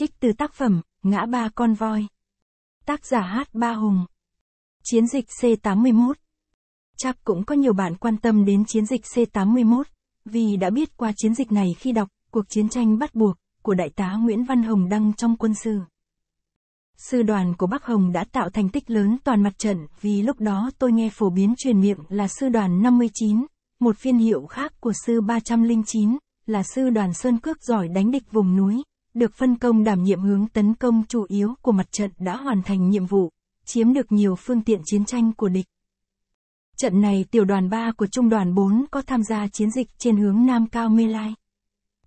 Trích từ tác phẩm Ngã ba con voi. Tác giả hát Ba Hùng. Chiến dịch C81. Chắc cũng có nhiều bạn quan tâm đến chiến dịch C81, vì đã biết qua chiến dịch này khi đọc Cuộc chiến tranh bắt buộc của đại tá Nguyễn Văn Hồng đăng trong quân sư. Sư đoàn của Bắc Hồng đã tạo thành tích lớn toàn mặt trận vì lúc đó tôi nghe phổ biến truyền miệng là sư đoàn 59, một phiên hiệu khác của sư 309, là sư đoàn Sơn Cước giỏi đánh địch vùng núi, được phân công đảm nhiệm hướng tấn công chủ yếu của mặt trận đã hoàn thành nhiệm vụ, chiếm được nhiều phương tiện chiến tranh của địch. Trận này tiểu đoàn 3 của trung đoàn 4 có tham gia chiến dịch trên hướng Nam Cao Mê Lai.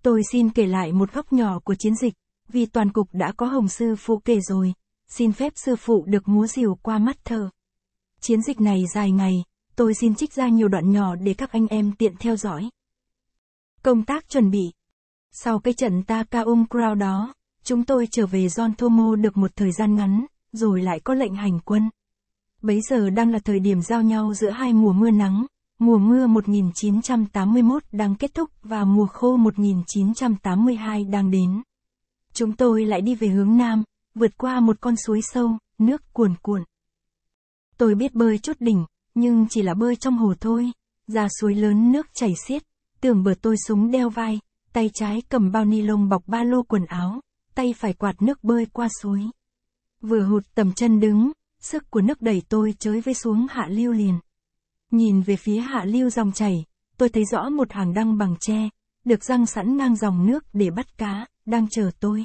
Tôi xin kể lại một góc nhỏ của chiến dịch, vì toàn cục đã có hồng sư phụ kể rồi, xin phép sư phụ được múa rìu qua mắt thờ. Chiến dịch này dài ngày, tôi xin trích ra nhiều đoạn nhỏ để các anh em tiện theo dõi. Công tác chuẩn bị sau cái trận Takaom crow đó, chúng tôi trở về John Thomo được một thời gian ngắn, rồi lại có lệnh hành quân. Bấy giờ đang là thời điểm giao nhau giữa hai mùa mưa nắng, mùa mưa 1981 đang kết thúc và mùa khô 1982 đang đến. Chúng tôi lại đi về hướng nam, vượt qua một con suối sâu, nước cuồn cuộn. Tôi biết bơi chút đỉnh, nhưng chỉ là bơi trong hồ thôi, ra suối lớn nước chảy xiết, tưởng bờ tôi súng đeo vai, tay trái cầm bao ni lông bọc ba lô quần áo, tay phải quạt nước bơi qua suối. Vừa hụt tầm chân đứng, sức của nước đẩy tôi chới với xuống hạ lưu liền. Nhìn về phía hạ lưu dòng chảy, tôi thấy rõ một hàng đăng bằng tre, được răng sẵn ngang dòng nước để bắt cá, đang chờ tôi.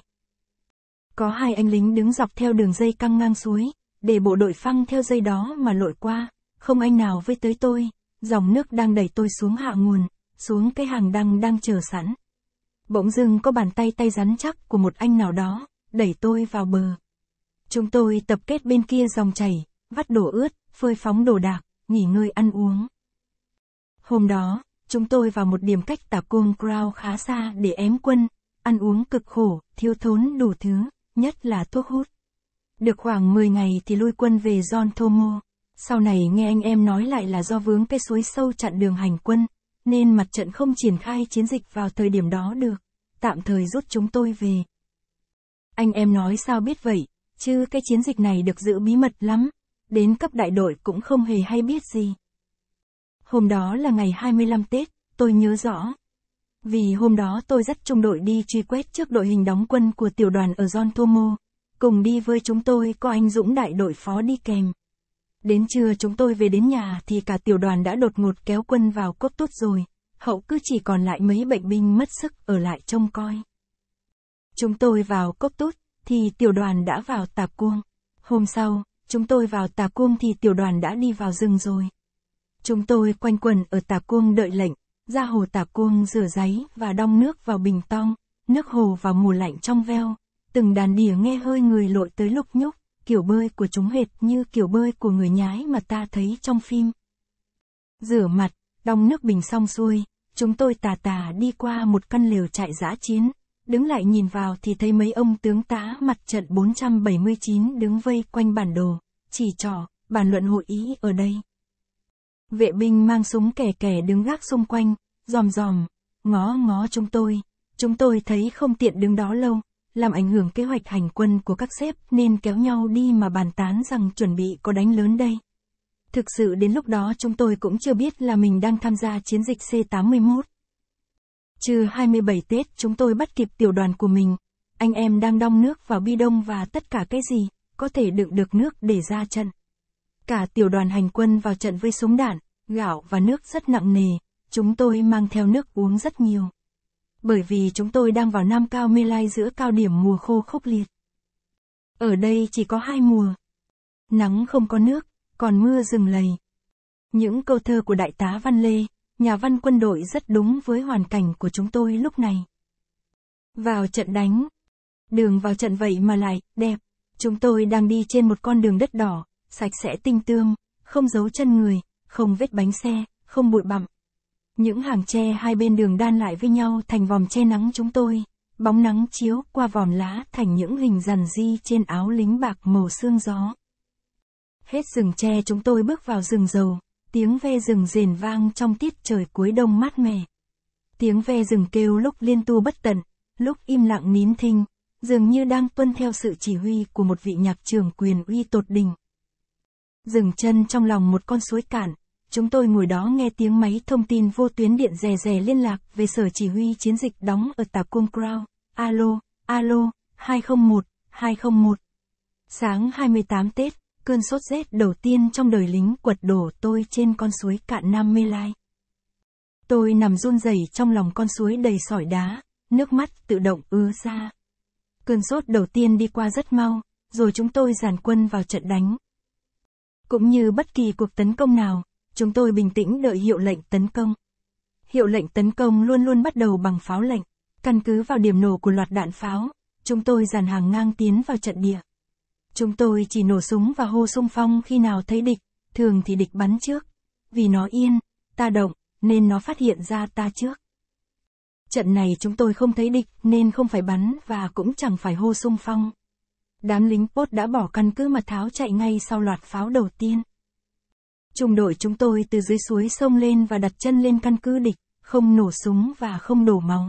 Có hai anh lính đứng dọc theo đường dây căng ngang suối, để bộ đội phăng theo dây đó mà lội qua, không anh nào với tới tôi, dòng nước đang đẩy tôi xuống hạ nguồn, xuống cái hàng đăng đang chờ sẵn. Bỗng dưng có bàn tay tay rắn chắc của một anh nào đó, đẩy tôi vào bờ. Chúng tôi tập kết bên kia dòng chảy, vắt đổ ướt, phơi phóng đồ đạc, nghỉ ngơi ăn uống. Hôm đó, chúng tôi vào một điểm cách tà cung Crow khá xa để ém quân, ăn uống cực khổ, thiếu thốn đủ thứ, nhất là thuốc hút. Được khoảng 10 ngày thì lui quân về John Thomo. Sau này nghe anh em nói lại là do vướng cái suối sâu chặn đường hành quân, nên mặt trận không triển khai chiến dịch vào thời điểm đó được. Tạm thời rút chúng tôi về. Anh em nói sao biết vậy, chứ cái chiến dịch này được giữ bí mật lắm, đến cấp đại đội cũng không hề hay biết gì. Hôm đó là ngày 25 Tết, tôi nhớ rõ. Vì hôm đó tôi dắt trung đội đi truy quét trước đội hình đóng quân của tiểu đoàn ở John Thomo. Cùng đi với chúng tôi có anh Dũng đại đội phó đi kèm. Đến trưa chúng tôi về đến nhà thì cả tiểu đoàn đã đột ngột kéo quân vào cốc tốt rồi, hậu cứ chỉ còn lại mấy bệnh binh mất sức ở lại trông coi. Chúng tôi vào cốc tốt, thì tiểu đoàn đã vào tà cuông. Hôm sau, chúng tôi vào tà cuông thì tiểu đoàn đã đi vào rừng rồi. Chúng tôi quanh quần ở tà cuông đợi lệnh, ra hồ tà cuông rửa giấy và đong nước vào bình tong, nước hồ vào mùa lạnh trong veo, từng đàn đỉa nghe hơi người lội tới lúc nhúc kiểu bơi của chúng hệt như kiểu bơi của người nhái mà ta thấy trong phim. Rửa mặt, đong nước bình xong xuôi, chúng tôi tà tà đi qua một căn lều trại giã chiến, đứng lại nhìn vào thì thấy mấy ông tướng tá mặt trận 479 đứng vây quanh bản đồ, chỉ trỏ, bàn luận hội ý ở đây. Vệ binh mang súng kẻ kẻ đứng gác xung quanh, dòm dòm, ngó ngó chúng tôi, chúng tôi thấy không tiện đứng đó lâu, làm ảnh hưởng kế hoạch hành quân của các sếp nên kéo nhau đi mà bàn tán rằng chuẩn bị có đánh lớn đây. Thực sự đến lúc đó chúng tôi cũng chưa biết là mình đang tham gia chiến dịch C81. Trừ 27 Tết chúng tôi bắt kịp tiểu đoàn của mình, anh em đang đong nước vào bi đông và tất cả cái gì, có thể đựng được nước để ra trận. Cả tiểu đoàn hành quân vào trận với súng đạn, gạo và nước rất nặng nề, chúng tôi mang theo nước uống rất nhiều bởi vì chúng tôi đang vào năm Cao Mê Lai giữa cao điểm mùa khô khốc liệt. Ở đây chỉ có hai mùa. Nắng không có nước, còn mưa rừng lầy. Những câu thơ của Đại tá Văn Lê, nhà văn quân đội rất đúng với hoàn cảnh của chúng tôi lúc này. Vào trận đánh. Đường vào trận vậy mà lại, đẹp. Chúng tôi đang đi trên một con đường đất đỏ, sạch sẽ tinh tươm, không giấu chân người, không vết bánh xe, không bụi bặm, những hàng tre hai bên đường đan lại với nhau thành vòm che nắng chúng tôi. Bóng nắng chiếu qua vòm lá thành những hình rằn di trên áo lính bạc màu sương gió. Hết rừng tre chúng tôi bước vào rừng dầu, tiếng ve rừng rền vang trong tiết trời cuối đông mát mẻ. Tiếng ve rừng kêu lúc liên tu bất tận, lúc im lặng nín thinh, dường như đang tuân theo sự chỉ huy của một vị nhạc trưởng quyền uy tột đỉnh. Dừng chân trong lòng một con suối cạn, chúng tôi ngồi đó nghe tiếng máy thông tin vô tuyến điện rè rè liên lạc về sở chỉ huy chiến dịch đóng ở Tà Cung Crow. Alo, alo, 201, 201. Sáng 28 Tết, cơn sốt rét đầu tiên trong đời lính quật đổ tôi trên con suối cạn Nam Mê Lai. Tôi nằm run rẩy trong lòng con suối đầy sỏi đá, nước mắt tự động ứa ra. Cơn sốt đầu tiên đi qua rất mau, rồi chúng tôi dàn quân vào trận đánh. Cũng như bất kỳ cuộc tấn công nào, Chúng tôi bình tĩnh đợi hiệu lệnh tấn công. Hiệu lệnh tấn công luôn luôn bắt đầu bằng pháo lệnh. Căn cứ vào điểm nổ của loạt đạn pháo, chúng tôi dàn hàng ngang tiến vào trận địa. Chúng tôi chỉ nổ súng và hô sung phong khi nào thấy địch, thường thì địch bắn trước. Vì nó yên, ta động, nên nó phát hiện ra ta trước. Trận này chúng tôi không thấy địch nên không phải bắn và cũng chẳng phải hô sung phong. Đám lính Pốt đã bỏ căn cứ mà tháo chạy ngay sau loạt pháo đầu tiên. Trung đội chúng tôi từ dưới suối sông lên và đặt chân lên căn cứ địch, không nổ súng và không đổ máu.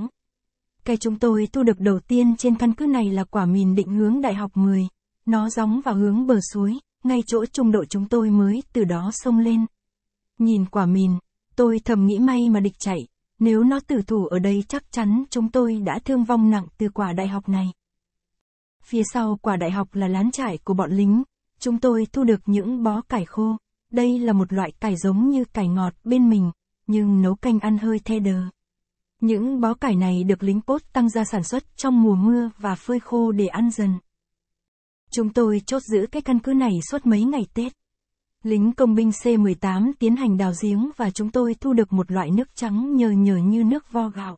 Cái chúng tôi thu được đầu tiên trên căn cứ này là quả mìn định hướng đại học 10. Nó gióng vào hướng bờ suối, ngay chỗ trung đội chúng tôi mới từ đó sông lên. Nhìn quả mìn, tôi thầm nghĩ may mà địch chạy, nếu nó tử thủ ở đây chắc chắn chúng tôi đã thương vong nặng từ quả đại học này. Phía sau quả đại học là lán trại của bọn lính, chúng tôi thu được những bó cải khô. Đây là một loại cải giống như cải ngọt bên mình, nhưng nấu canh ăn hơi the đờ. Những bó cải này được lính cốt tăng ra sản xuất trong mùa mưa và phơi khô để ăn dần. Chúng tôi chốt giữ cái căn cứ này suốt mấy ngày Tết. Lính công binh C-18 tiến hành đào giếng và chúng tôi thu được một loại nước trắng nhờ nhờ như nước vo gạo.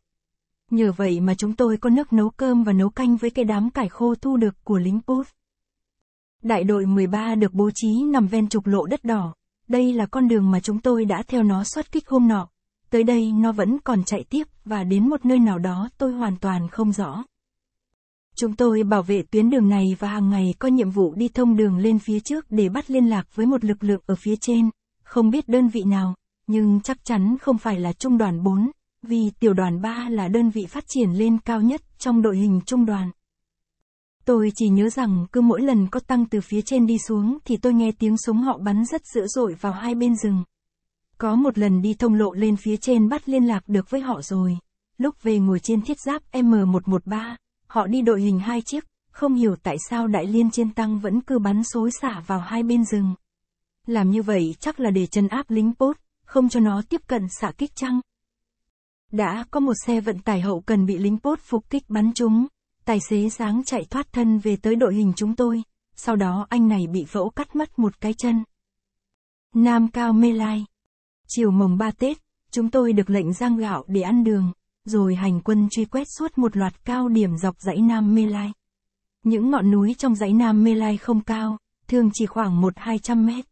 Nhờ vậy mà chúng tôi có nước nấu cơm và nấu canh với cái đám cải khô thu được của lính Puf. Đại đội 13 được bố trí nằm ven trục lộ đất đỏ, đây là con đường mà chúng tôi đã theo nó xuất kích hôm nọ. Tới đây nó vẫn còn chạy tiếp và đến một nơi nào đó tôi hoàn toàn không rõ. Chúng tôi bảo vệ tuyến đường này và hàng ngày có nhiệm vụ đi thông đường lên phía trước để bắt liên lạc với một lực lượng ở phía trên, không biết đơn vị nào, nhưng chắc chắn không phải là trung đoàn 4, vì tiểu đoàn 3 là đơn vị phát triển lên cao nhất trong đội hình trung đoàn. Tôi chỉ nhớ rằng cứ mỗi lần có tăng từ phía trên đi xuống thì tôi nghe tiếng súng họ bắn rất dữ dội vào hai bên rừng. Có một lần đi thông lộ lên phía trên bắt liên lạc được với họ rồi. Lúc về ngồi trên thiết giáp M113, họ đi đội hình hai chiếc, không hiểu tại sao đại liên trên tăng vẫn cứ bắn xối xả vào hai bên rừng. Làm như vậy chắc là để chân áp lính bốt, không cho nó tiếp cận xả kích chăng? Đã có một xe vận tải hậu cần bị lính bốt phục kích bắn trúng, Tài xế dáng chạy thoát thân về tới đội hình chúng tôi, sau đó anh này bị vỗ cắt mất một cái chân. Nam Cao Mê Lai Chiều mồng ba Tết, chúng tôi được lệnh giang gạo để ăn đường, rồi hành quân truy quét suốt một loạt cao điểm dọc dãy Nam Mê Lai. Những ngọn núi trong dãy Nam Mê Lai không cao, thường chỉ khoảng 1-200 mét.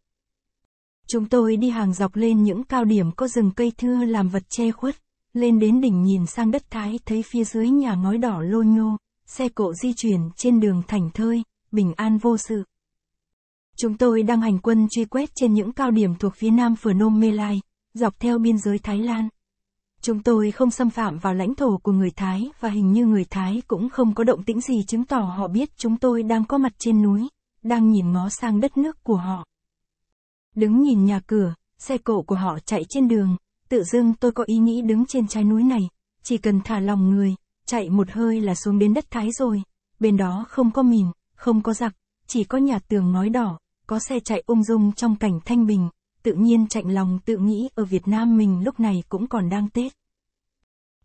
Chúng tôi đi hàng dọc lên những cao điểm có rừng cây thưa làm vật che khuất, lên đến đỉnh nhìn sang đất Thái thấy phía dưới nhà ngói đỏ lôi nhô, xe cộ di chuyển trên đường thành thơi, bình an vô sự. Chúng tôi đang hành quân truy quét trên những cao điểm thuộc phía nam Phnom lai dọc theo biên giới Thái Lan. Chúng tôi không xâm phạm vào lãnh thổ của người Thái và hình như người Thái cũng không có động tĩnh gì chứng tỏ họ biết chúng tôi đang có mặt trên núi, đang nhìn ngó sang đất nước của họ. Đứng nhìn nhà cửa, xe cộ của họ chạy trên đường, tự dưng tôi có ý nghĩ đứng trên trái núi này, chỉ cần thả lòng người, chạy một hơi là xuống đến đất Thái rồi, bên đó không có mìn, không có giặc, chỉ có nhà tường ngói đỏ, có xe chạy ung dung trong cảnh thanh bình, tự nhiên chạnh lòng tự nghĩ ở Việt Nam mình lúc này cũng còn đang Tết.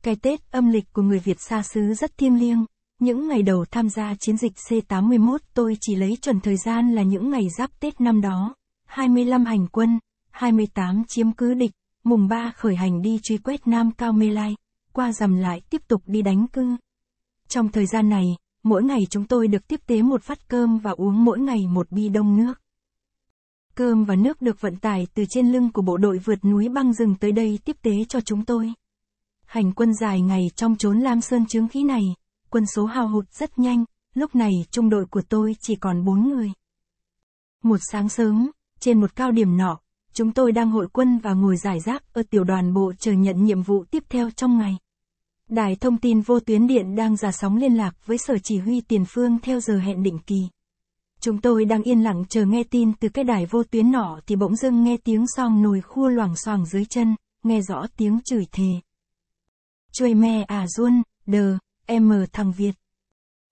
Cái Tết âm lịch của người Việt xa xứ rất thiêng liêng, những ngày đầu tham gia chiến dịch C81 tôi chỉ lấy chuẩn thời gian là những ngày giáp Tết năm đó, 25 hành quân, 28 chiếm cứ địch, mùng 3 khởi hành đi truy quét Nam Cao Mê Lai qua rằm lại tiếp tục đi đánh cư. Trong thời gian này, mỗi ngày chúng tôi được tiếp tế một phát cơm và uống mỗi ngày một bi đông nước. Cơm và nước được vận tải từ trên lưng của bộ đội vượt núi băng rừng tới đây tiếp tế cho chúng tôi. Hành quân dài ngày trong chốn Lam Sơn chướng khí này, quân số hao hụt rất nhanh, lúc này trung đội của tôi chỉ còn bốn người. Một sáng sớm, trên một cao điểm nọ, chúng tôi đang hội quân và ngồi giải rác ở tiểu đoàn bộ chờ nhận nhiệm vụ tiếp theo trong ngày. Đài thông tin vô tuyến điện đang giả sóng liên lạc với sở chỉ huy tiền phương theo giờ hẹn định kỳ. Chúng tôi đang yên lặng chờ nghe tin từ cái đài vô tuyến nọ thì bỗng dưng nghe tiếng song nồi khua loảng xoàng dưới chân, nghe rõ tiếng chửi thề. Chuôi me à ruôn, đờ, em thằng Việt.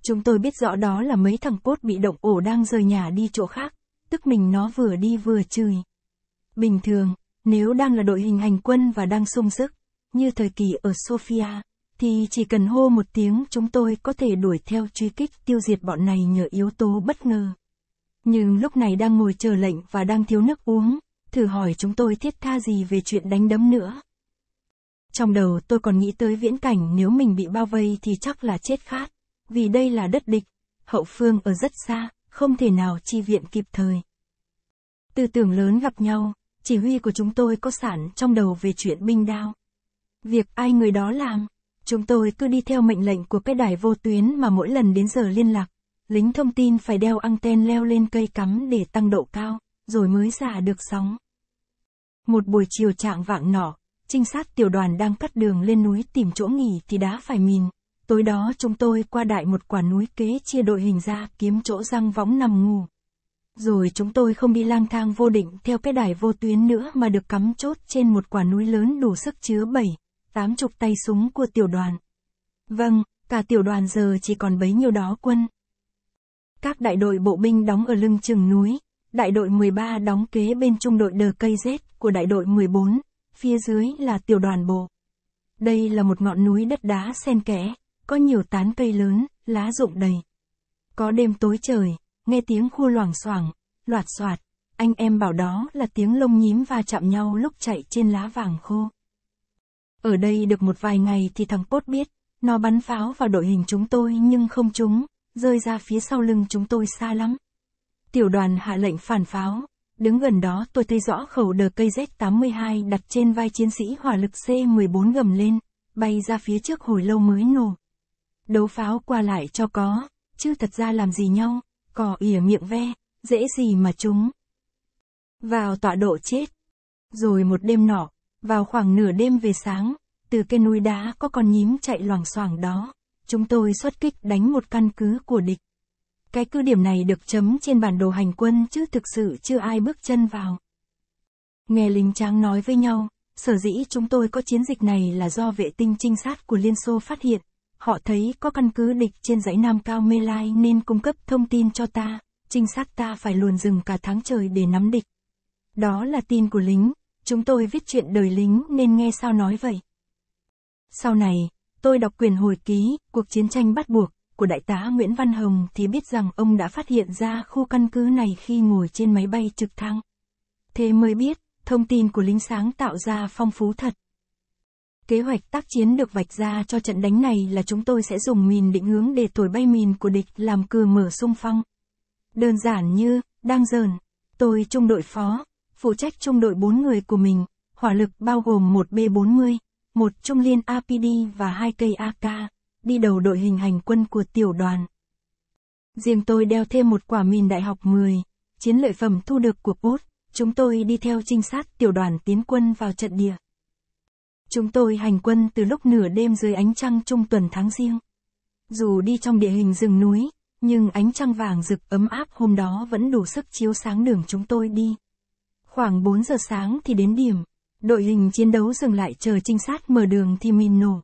Chúng tôi biết rõ đó là mấy thằng cốt bị động ổ đang rời nhà đi chỗ khác, tức mình nó vừa đi vừa chửi. Bình thường, nếu đang là đội hình hành quân và đang sung sức, như thời kỳ ở Sofia, thì chỉ cần hô một tiếng chúng tôi có thể đuổi theo truy kích tiêu diệt bọn này nhờ yếu tố bất ngờ. Nhưng lúc này đang ngồi chờ lệnh và đang thiếu nước uống, thử hỏi chúng tôi thiết tha gì về chuyện đánh đấm nữa. Trong đầu tôi còn nghĩ tới viễn cảnh nếu mình bị bao vây thì chắc là chết khát, vì đây là đất địch, hậu phương ở rất xa, không thể nào chi viện kịp thời. Tư tưởng lớn gặp nhau, chỉ huy của chúng tôi có sẵn trong đầu về chuyện binh đao. Việc ai người đó làm, Chúng tôi cứ đi theo mệnh lệnh của cái đài vô tuyến mà mỗi lần đến giờ liên lạc, lính thông tin phải đeo anten leo lên cây cắm để tăng độ cao, rồi mới xả được sóng. Một buổi chiều trạng vạng nọ, trinh sát tiểu đoàn đang cắt đường lên núi tìm chỗ nghỉ thì đã phải mìn. Tối đó chúng tôi qua đại một quả núi kế chia đội hình ra kiếm chỗ răng võng nằm ngủ. Rồi chúng tôi không đi lang thang vô định theo cái đài vô tuyến nữa mà được cắm chốt trên một quả núi lớn đủ sức chứa 7, tám chục tay súng của tiểu đoàn. Vâng, cả tiểu đoàn giờ chỉ còn bấy nhiêu đó quân. Các đại đội bộ binh đóng ở lưng chừng núi, đại đội 13 đóng kế bên trung đội đờ cây rết của đại đội 14, phía dưới là tiểu đoàn bộ. Đây là một ngọn núi đất đá xen kẽ, có nhiều tán cây lớn, lá rụng đầy. Có đêm tối trời, nghe tiếng khua loảng xoảng, loạt xoạt, anh em bảo đó là tiếng lông nhím va chạm nhau lúc chạy trên lá vàng khô. Ở đây được một vài ngày thì thằng Cốt biết, nó bắn pháo vào đội hình chúng tôi nhưng không trúng, rơi ra phía sau lưng chúng tôi xa lắm. Tiểu đoàn hạ lệnh phản pháo, đứng gần đó tôi thấy rõ khẩu đờ cây Z82 đặt trên vai chiến sĩ hỏa lực C14 gầm lên, bay ra phía trước hồi lâu mới nổ. Đấu pháo qua lại cho có, chứ thật ra làm gì nhau, cỏ ỉa miệng ve, dễ gì mà trúng Vào tọa độ chết. Rồi một đêm nọ, vào khoảng nửa đêm về sáng, từ cái núi đá có con nhím chạy loảng xoảng đó, chúng tôi xuất kích đánh một căn cứ của địch. Cái cứ điểm này được chấm trên bản đồ hành quân chứ thực sự chưa ai bước chân vào. Nghe lính tráng nói với nhau, sở dĩ chúng tôi có chiến dịch này là do vệ tinh trinh sát của Liên Xô phát hiện. Họ thấy có căn cứ địch trên dãy Nam Cao Mê Lai nên cung cấp thông tin cho ta, trinh sát ta phải luồn rừng cả tháng trời để nắm địch. Đó là tin của lính, chúng tôi viết chuyện đời lính nên nghe sao nói vậy. Sau này, tôi đọc quyền hồi ký, cuộc chiến tranh bắt buộc, của đại tá Nguyễn Văn Hồng thì biết rằng ông đã phát hiện ra khu căn cứ này khi ngồi trên máy bay trực thăng. Thế mới biết, thông tin của lính sáng tạo ra phong phú thật. Kế hoạch tác chiến được vạch ra cho trận đánh này là chúng tôi sẽ dùng mìn định hướng để thổi bay mìn của địch làm cửa mở xung phong. Đơn giản như, đang dờn, tôi trung đội phó, phụ trách trung đội 4 người của mình, hỏa lực bao gồm một B40, một trung liên APD và hai cây AK, đi đầu đội hình hành quân của tiểu đoàn. Riêng tôi đeo thêm một quả mìn đại học 10, chiến lợi phẩm thu được của bốt, chúng tôi đi theo trinh sát tiểu đoàn tiến quân vào trận địa. Chúng tôi hành quân từ lúc nửa đêm dưới ánh trăng trung tuần tháng riêng. Dù đi trong địa hình rừng núi, nhưng ánh trăng vàng rực ấm áp hôm đó vẫn đủ sức chiếu sáng đường chúng tôi đi. Khoảng 4 giờ sáng thì đến điểm. Đội hình chiến đấu dừng lại chờ trinh sát mở đường thì mìn nổ.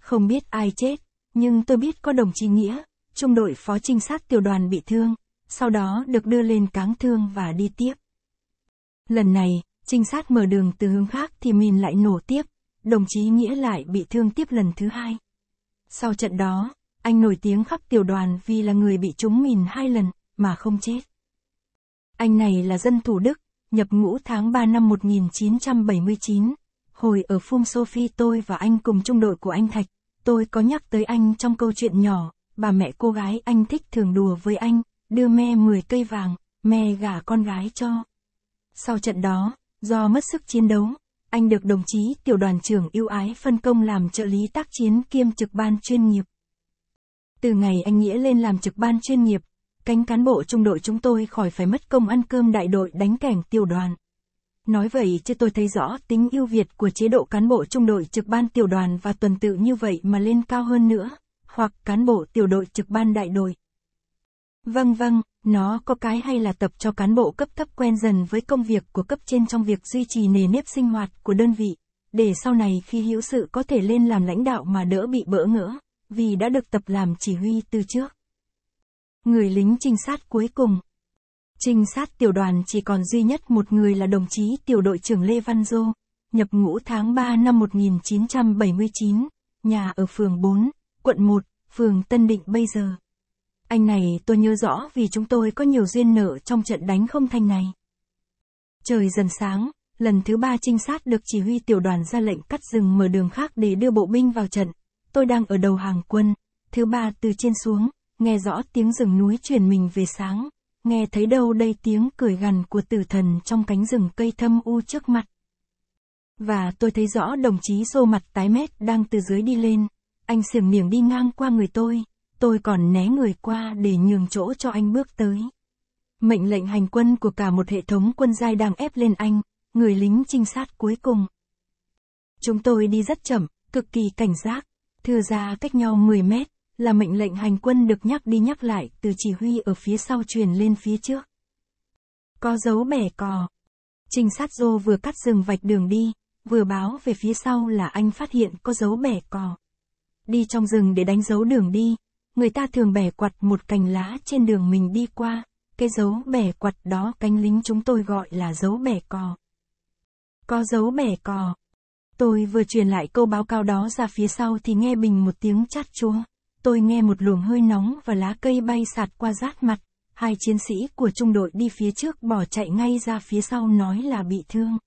Không biết ai chết, nhưng tôi biết có đồng chí Nghĩa, trung đội phó trinh sát tiểu đoàn bị thương, sau đó được đưa lên cáng thương và đi tiếp. Lần này, trinh sát mở đường từ hướng khác thì mìn lại nổ tiếp, đồng chí Nghĩa lại bị thương tiếp lần thứ hai. Sau trận đó, anh nổi tiếng khắp tiểu đoàn vì là người bị trúng mìn hai lần, mà không chết. Anh này là dân Thủ Đức, nhập ngũ tháng 3 năm 1979. Hồi ở Phung Sophie tôi và anh cùng trung đội của anh Thạch, tôi có nhắc tới anh trong câu chuyện nhỏ, bà mẹ cô gái anh thích thường đùa với anh, đưa me 10 cây vàng, me gả con gái cho. Sau trận đó, do mất sức chiến đấu, anh được đồng chí tiểu đoàn trưởng yêu ái phân công làm trợ lý tác chiến kiêm trực ban chuyên nghiệp. Từ ngày anh Nghĩa lên làm trực ban chuyên nghiệp cánh cán bộ trung đội chúng tôi khỏi phải mất công ăn cơm đại đội đánh cảnh tiểu đoàn. Nói vậy chứ tôi thấy rõ tính ưu việt của chế độ cán bộ trung đội trực ban tiểu đoàn và tuần tự như vậy mà lên cao hơn nữa, hoặc cán bộ tiểu đội trực ban đại đội. Vâng vâng, nó có cái hay là tập cho cán bộ cấp thấp quen dần với công việc của cấp trên trong việc duy trì nề nếp sinh hoạt của đơn vị, để sau này khi hữu sự có thể lên làm lãnh đạo mà đỡ bị bỡ ngỡ, vì đã được tập làm chỉ huy từ trước. Người lính trinh sát cuối cùng. Trinh sát tiểu đoàn chỉ còn duy nhất một người là đồng chí tiểu đội trưởng Lê Văn Dô, nhập ngũ tháng 3 năm 1979, nhà ở phường 4, quận 1, phường Tân Định bây giờ. Anh này tôi nhớ rõ vì chúng tôi có nhiều duyên nợ trong trận đánh không thành này. Trời dần sáng, lần thứ ba trinh sát được chỉ huy tiểu đoàn ra lệnh cắt rừng mở đường khác để đưa bộ binh vào trận. Tôi đang ở đầu hàng quân, thứ ba từ trên xuống nghe rõ tiếng rừng núi chuyển mình về sáng, nghe thấy đâu đây tiếng cười gằn của tử thần trong cánh rừng cây thâm u trước mặt. Và tôi thấy rõ đồng chí xô mặt tái mét đang từ dưới đi lên, anh xiềng niềm đi ngang qua người tôi, tôi còn né người qua để nhường chỗ cho anh bước tới. Mệnh lệnh hành quân của cả một hệ thống quân giai đang ép lên anh, người lính trinh sát cuối cùng. Chúng tôi đi rất chậm, cực kỳ cảnh giác, thưa ra cách nhau 10 mét, là mệnh lệnh hành quân được nhắc đi nhắc lại từ chỉ huy ở phía sau truyền lên phía trước. Có dấu bẻ cò. Trinh sát Dô vừa cắt rừng vạch đường đi, vừa báo về phía sau là anh phát hiện có dấu bẻ cò. Đi trong rừng để đánh dấu đường đi, người ta thường bẻ quặt một cành lá trên đường mình đi qua, cái dấu bẻ quặt đó cánh lính chúng tôi gọi là dấu bẻ cò. Có dấu bẻ cò. Tôi vừa truyền lại câu báo cáo đó ra phía sau thì nghe bình một tiếng chát chúa tôi nghe một luồng hơi nóng và lá cây bay sạt qua rát mặt. Hai chiến sĩ của trung đội đi phía trước bỏ chạy ngay ra phía sau nói là bị thương.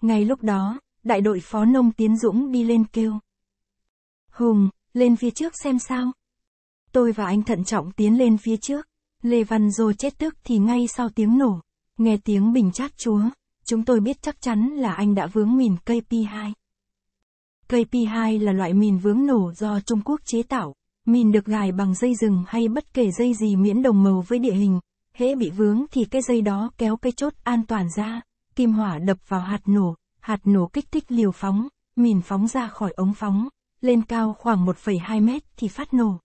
Ngay lúc đó, đại đội phó nông Tiến Dũng đi lên kêu. Hùng, lên phía trước xem sao. Tôi và anh thận trọng tiến lên phía trước. Lê Văn Dô chết tức thì ngay sau tiếng nổ, nghe tiếng bình chát chúa, chúng tôi biết chắc chắn là anh đã vướng mìn cây P2. Cây P2 là loại mìn vướng nổ do Trung Quốc chế tạo, Mìn được gài bằng dây rừng hay bất kể dây gì miễn đồng màu với địa hình, hễ bị vướng thì cái dây đó kéo cái chốt an toàn ra, kim hỏa đập vào hạt nổ, hạt nổ kích thích liều phóng, mìn phóng ra khỏi ống phóng, lên cao khoảng 1,2 mét thì phát nổ.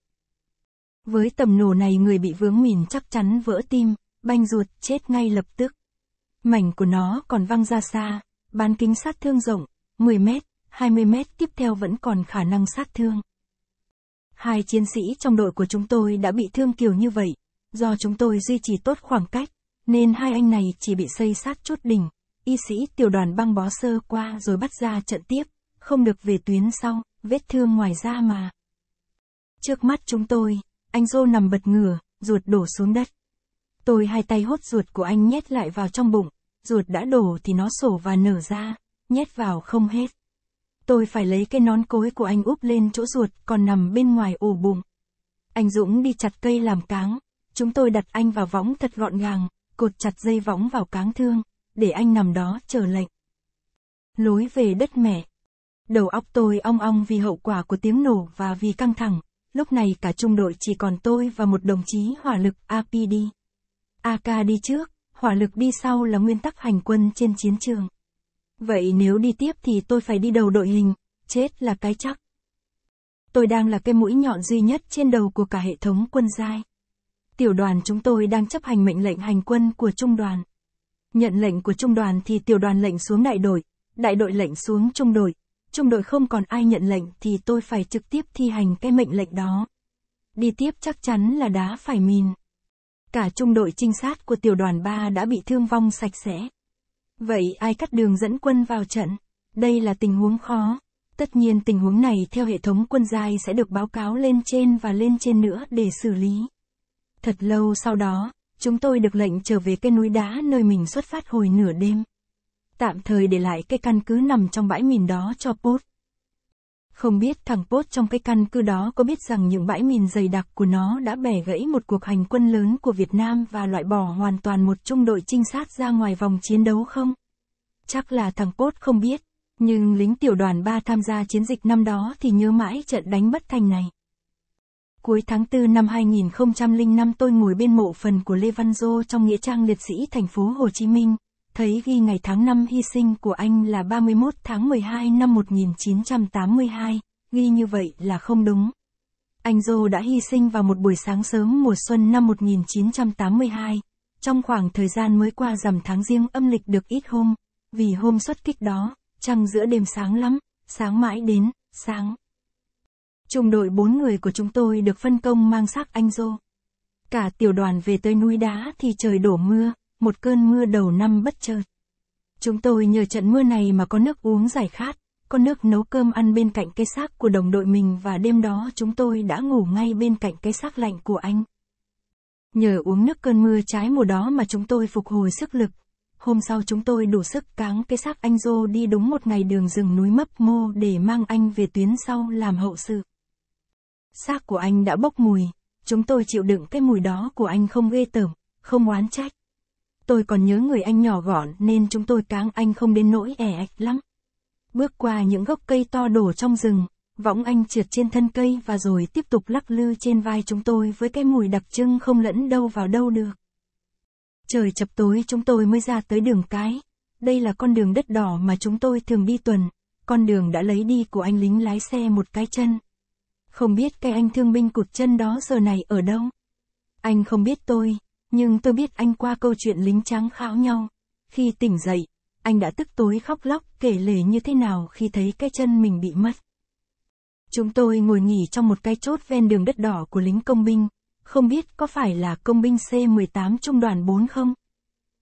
Với tầm nổ này người bị vướng mìn chắc chắn vỡ tim, banh ruột chết ngay lập tức. Mảnh của nó còn văng ra xa, bán kính sát thương rộng, 10 mét, 20 mét tiếp theo vẫn còn khả năng sát thương. Hai chiến sĩ trong đội của chúng tôi đã bị thương kiểu như vậy. Do chúng tôi duy trì tốt khoảng cách, nên hai anh này chỉ bị xây sát chút đỉnh. Y sĩ tiểu đoàn băng bó sơ qua rồi bắt ra trận tiếp, không được về tuyến sau, vết thương ngoài da mà. Trước mắt chúng tôi, anh Dô nằm bật ngửa, ruột đổ xuống đất. Tôi hai tay hốt ruột của anh nhét lại vào trong bụng, ruột đã đổ thì nó sổ và nở ra, nhét vào không hết. Tôi phải lấy cái nón cối của anh úp lên chỗ ruột còn nằm bên ngoài ổ bụng. Anh Dũng đi chặt cây làm cáng. Chúng tôi đặt anh vào võng thật gọn gàng, cột chặt dây võng vào cáng thương, để anh nằm đó chờ lệnh. Lối về đất mẹ. Đầu óc tôi ong ong vì hậu quả của tiếng nổ và vì căng thẳng. Lúc này cả trung đội chỉ còn tôi và một đồng chí hỏa lực APD. AK đi trước, hỏa lực đi sau là nguyên tắc hành quân trên chiến trường. Vậy nếu đi tiếp thì tôi phải đi đầu đội hình, chết là cái chắc. Tôi đang là cái mũi nhọn duy nhất trên đầu của cả hệ thống quân giai. Tiểu đoàn chúng tôi đang chấp hành mệnh lệnh hành quân của trung đoàn. Nhận lệnh của trung đoàn thì tiểu đoàn lệnh xuống đại đội, đại đội lệnh xuống trung đội, trung đội không còn ai nhận lệnh thì tôi phải trực tiếp thi hành cái mệnh lệnh đó. Đi tiếp chắc chắn là đá phải mìn. Cả trung đội trinh sát của tiểu đoàn 3 đã bị thương vong sạch sẽ. Vậy ai cắt đường dẫn quân vào trận? Đây là tình huống khó. Tất nhiên tình huống này theo hệ thống quân giai sẽ được báo cáo lên trên và lên trên nữa để xử lý. Thật lâu sau đó, chúng tôi được lệnh trở về cây núi đá nơi mình xuất phát hồi nửa đêm. Tạm thời để lại cái căn cứ nằm trong bãi mìn đó cho Pốt không biết thằng Pốt trong cái căn cứ đó có biết rằng những bãi mìn dày đặc của nó đã bẻ gãy một cuộc hành quân lớn của Việt Nam và loại bỏ hoàn toàn một trung đội trinh sát ra ngoài vòng chiến đấu không? Chắc là thằng Pốt không biết, nhưng lính tiểu đoàn 3 tham gia chiến dịch năm đó thì nhớ mãi trận đánh bất thành này. Cuối tháng 4 năm 2005 tôi ngồi bên mộ phần của Lê Văn Dô trong Nghĩa trang liệt sĩ thành phố Hồ Chí Minh, thấy ghi ngày tháng năm hy sinh của anh là 31 tháng 12 năm 1982, ghi như vậy là không đúng. Anh Dô đã hy sinh vào một buổi sáng sớm mùa xuân năm 1982, trong khoảng thời gian mới qua rằm tháng riêng âm lịch được ít hôm, vì hôm xuất kích đó, trăng giữa đêm sáng lắm, sáng mãi đến, sáng. Trung đội bốn người của chúng tôi được phân công mang xác anh Dô. Cả tiểu đoàn về tới núi đá thì trời đổ mưa, một cơn mưa đầu năm bất chợt. Chúng tôi nhờ trận mưa này mà có nước uống giải khát, có nước nấu cơm ăn bên cạnh cây xác của đồng đội mình và đêm đó chúng tôi đã ngủ ngay bên cạnh cây xác lạnh của anh. Nhờ uống nước cơn mưa trái mùa đó mà chúng tôi phục hồi sức lực. Hôm sau chúng tôi đủ sức cáng cây xác anh Dô đi đúng một ngày đường rừng núi mấp mô để mang anh về tuyến sau làm hậu sự. Xác của anh đã bốc mùi, chúng tôi chịu đựng cái mùi đó của anh không ghê tởm, không oán trách tôi còn nhớ người anh nhỏ gọn nên chúng tôi cáng anh không đến nỗi ẻ ạch lắm. Bước qua những gốc cây to đổ trong rừng, võng anh trượt trên thân cây và rồi tiếp tục lắc lư trên vai chúng tôi với cái mùi đặc trưng không lẫn đâu vào đâu được. Trời chập tối chúng tôi mới ra tới đường cái. Đây là con đường đất đỏ mà chúng tôi thường đi tuần, con đường đã lấy đi của anh lính lái xe một cái chân. Không biết cái anh thương binh cụt chân đó giờ này ở đâu. Anh không biết tôi, nhưng tôi biết anh qua câu chuyện lính trắng kháo nhau. Khi tỉnh dậy, anh đã tức tối khóc lóc kể lể như thế nào khi thấy cái chân mình bị mất. Chúng tôi ngồi nghỉ trong một cái chốt ven đường đất đỏ của lính công binh, không biết có phải là công binh C-18 trung đoàn 4 không?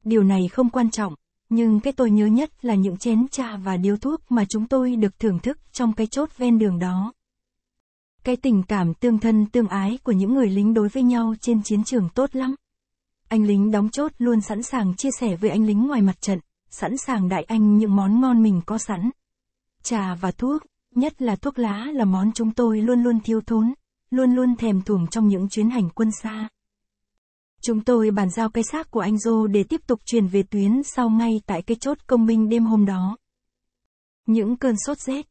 Điều này không quan trọng, nhưng cái tôi nhớ nhất là những chén trà và điếu thuốc mà chúng tôi được thưởng thức trong cái chốt ven đường đó. Cái tình cảm tương thân tương ái của những người lính đối với nhau trên chiến trường tốt lắm. Anh lính đóng chốt luôn sẵn sàng chia sẻ với anh lính ngoài mặt trận, sẵn sàng đại anh những món ngon mình có sẵn. Trà và thuốc, nhất là thuốc lá là món chúng tôi luôn luôn thiếu thốn, luôn luôn thèm thuồng trong những chuyến hành quân xa. Chúng tôi bàn giao cái xác của anh Dô để tiếp tục chuyển về tuyến sau ngay tại cái chốt công minh đêm hôm đó. Những cơn sốt rét.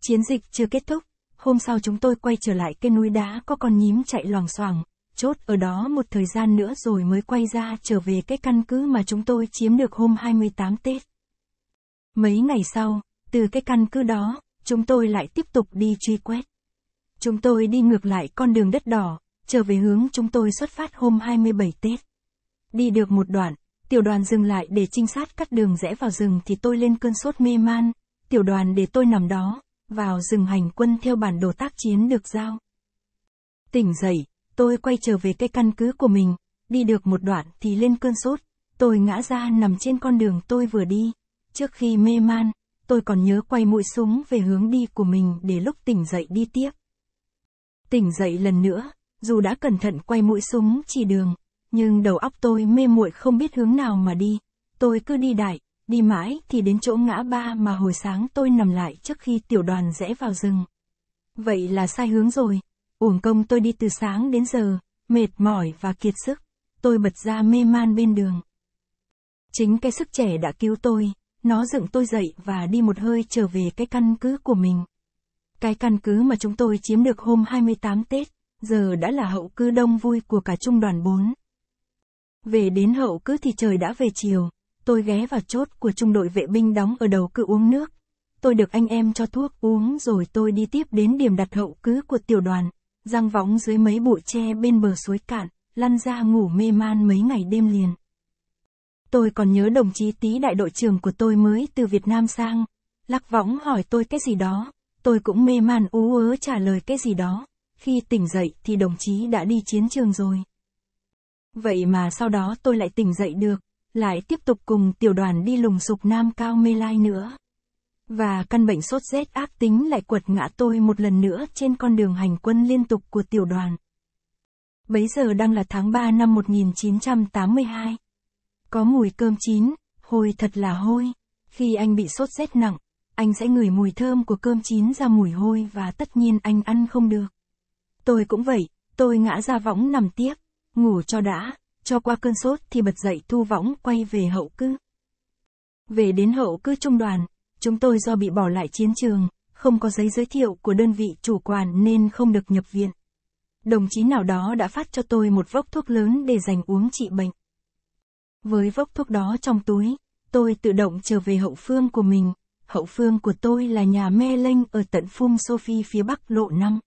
Chiến dịch chưa kết thúc, hôm sau chúng tôi quay trở lại cái núi đá có con nhím chạy loàng xoàng, chốt ở đó một thời gian nữa rồi mới quay ra trở về cái căn cứ mà chúng tôi chiếm được hôm 28 Tết. Mấy ngày sau, từ cái căn cứ đó, chúng tôi lại tiếp tục đi truy quét. Chúng tôi đi ngược lại con đường đất đỏ, trở về hướng chúng tôi xuất phát hôm 27 Tết. Đi được một đoạn, tiểu đoàn dừng lại để trinh sát cắt đường rẽ vào rừng thì tôi lên cơn sốt mê man, tiểu đoàn để tôi nằm đó, vào rừng hành quân theo bản đồ tác chiến được giao. Tỉnh dậy, Tôi quay trở về cái căn cứ của mình, đi được một đoạn thì lên cơn sốt, tôi ngã ra nằm trên con đường tôi vừa đi. Trước khi mê man, tôi còn nhớ quay mũi súng về hướng đi của mình để lúc tỉnh dậy đi tiếp. Tỉnh dậy lần nữa, dù đã cẩn thận quay mũi súng chỉ đường, nhưng đầu óc tôi mê muội không biết hướng nào mà đi. Tôi cứ đi đại, đi mãi thì đến chỗ ngã ba mà hồi sáng tôi nằm lại trước khi tiểu đoàn rẽ vào rừng. Vậy là sai hướng rồi, Uổng công tôi đi từ sáng đến giờ, mệt mỏi và kiệt sức. Tôi bật ra mê man bên đường. Chính cái sức trẻ đã cứu tôi, nó dựng tôi dậy và đi một hơi trở về cái căn cứ của mình. Cái căn cứ mà chúng tôi chiếm được hôm 28 Tết, giờ đã là hậu cư đông vui của cả trung đoàn 4. Về đến hậu cứ thì trời đã về chiều, tôi ghé vào chốt của trung đội vệ binh đóng ở đầu cự uống nước. Tôi được anh em cho thuốc uống rồi tôi đi tiếp đến điểm đặt hậu cứ của tiểu đoàn, răng võng dưới mấy bụi tre bên bờ suối cạn, lăn ra ngủ mê man mấy ngày đêm liền. Tôi còn nhớ đồng chí tí đại đội trưởng của tôi mới từ Việt Nam sang, lắc võng hỏi tôi cái gì đó, tôi cũng mê man ú ớ trả lời cái gì đó, khi tỉnh dậy thì đồng chí đã đi chiến trường rồi. Vậy mà sau đó tôi lại tỉnh dậy được, lại tiếp tục cùng tiểu đoàn đi lùng sục Nam Cao Mê Lai nữa. Và căn bệnh sốt rét ác tính lại quật ngã tôi một lần nữa trên con đường hành quân liên tục của tiểu đoàn. Bấy giờ đang là tháng 3 năm 1982. Có mùi cơm chín, hôi thật là hôi. Khi anh bị sốt rét nặng, anh sẽ ngửi mùi thơm của cơm chín ra mùi hôi và tất nhiên anh ăn không được. Tôi cũng vậy, tôi ngã ra võng nằm tiếp, ngủ cho đã, cho qua cơn sốt thì bật dậy thu võng quay về hậu cư. Về đến hậu cư trung đoàn, chúng tôi do bị bỏ lại chiến trường, không có giấy giới thiệu của đơn vị chủ quản nên không được nhập viện. Đồng chí nào đó đã phát cho tôi một vốc thuốc lớn để dành uống trị bệnh. Với vốc thuốc đó trong túi, tôi tự động trở về hậu phương của mình. Hậu phương của tôi là nhà mê linh ở tận phung Sophie phía bắc lộ 5.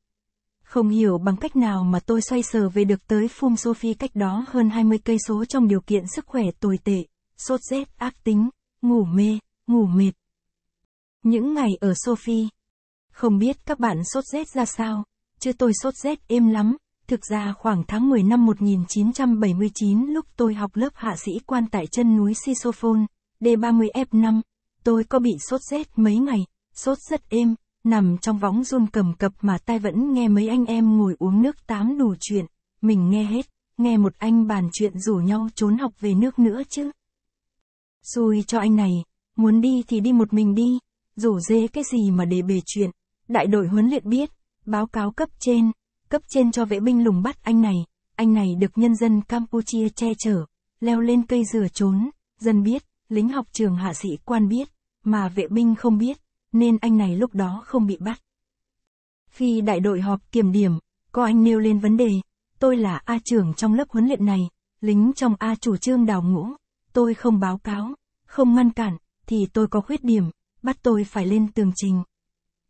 Không hiểu bằng cách nào mà tôi xoay sở về được tới phung Sophie cách đó hơn 20 cây số trong điều kiện sức khỏe tồi tệ, sốt rét, ác tính, ngủ mê, ngủ mệt những ngày ở Sophie. Không biết các bạn sốt rét ra sao, chứ tôi sốt rét êm lắm. Thực ra khoảng tháng 10 năm 1979 lúc tôi học lớp hạ sĩ quan tại chân núi Sisophone, D30F5, tôi có bị sốt rét mấy ngày, sốt rất êm, nằm trong võng run cầm cập mà tai vẫn nghe mấy anh em ngồi uống nước tám đủ chuyện, mình nghe hết, nghe một anh bàn chuyện rủ nhau trốn học về nước nữa chứ. Xui cho anh này, muốn đi thì đi một mình đi, rủ dê cái gì mà để bề chuyện. Đại đội huấn luyện biết, báo cáo cấp trên, cấp trên cho vệ binh lùng bắt anh này, anh này được nhân dân Campuchia che chở, leo lên cây dừa trốn, dân biết, lính học trường hạ sĩ quan biết, mà vệ binh không biết, nên anh này lúc đó không bị bắt. Khi đại đội họp kiểm điểm, có anh nêu lên vấn đề, tôi là A trưởng trong lớp huấn luyện này, lính trong A chủ trương đào ngũ, tôi không báo cáo, không ngăn cản, thì tôi có khuyết điểm, bắt tôi phải lên tường trình.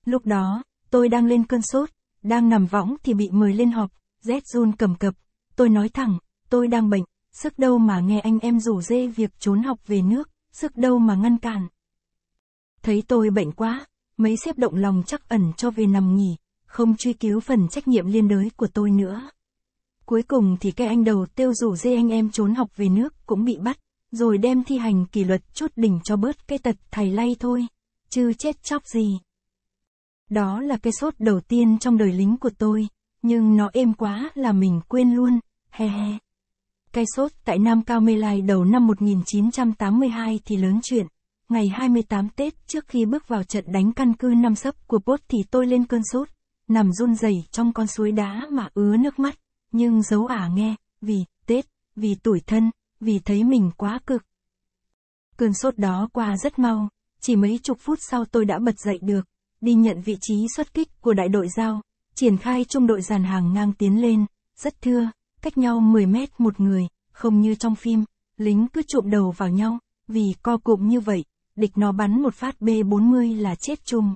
Lúc đó, tôi đang lên cơn sốt, đang nằm võng thì bị mời lên họp, rét run cầm cập. Tôi nói thẳng, tôi đang bệnh, sức đâu mà nghe anh em rủ dê việc trốn học về nước, sức đâu mà ngăn cản. Thấy tôi bệnh quá, mấy xếp động lòng chắc ẩn cho về nằm nghỉ, không truy cứu phần trách nhiệm liên đới của tôi nữa. Cuối cùng thì cái anh đầu tiêu rủ dê anh em trốn học về nước cũng bị bắt, rồi đem thi hành kỷ luật chốt đỉnh cho bớt cái tật thầy lay thôi chứ chết chóc gì. Đó là cái sốt đầu tiên trong đời lính của tôi, nhưng nó êm quá là mình quên luôn, he he. Cây sốt tại Nam Cao Mê Lai đầu năm 1982 thì lớn chuyện. Ngày 28 Tết trước khi bước vào trận đánh căn cứ năm sấp của Bốt thì tôi lên cơn sốt, nằm run rẩy trong con suối đá mà ứa nước mắt, nhưng giấu ả nghe, vì Tết, vì tuổi thân, vì thấy mình quá cực. Cơn sốt đó qua rất mau, chỉ mấy chục phút sau tôi đã bật dậy được, đi nhận vị trí xuất kích của đại đội giao, triển khai trung đội dàn hàng ngang tiến lên, rất thưa, cách nhau 10 mét một người, không như trong phim, lính cứ chụm đầu vào nhau, vì co cụm như vậy, địch nó bắn một phát B-40 là chết chung.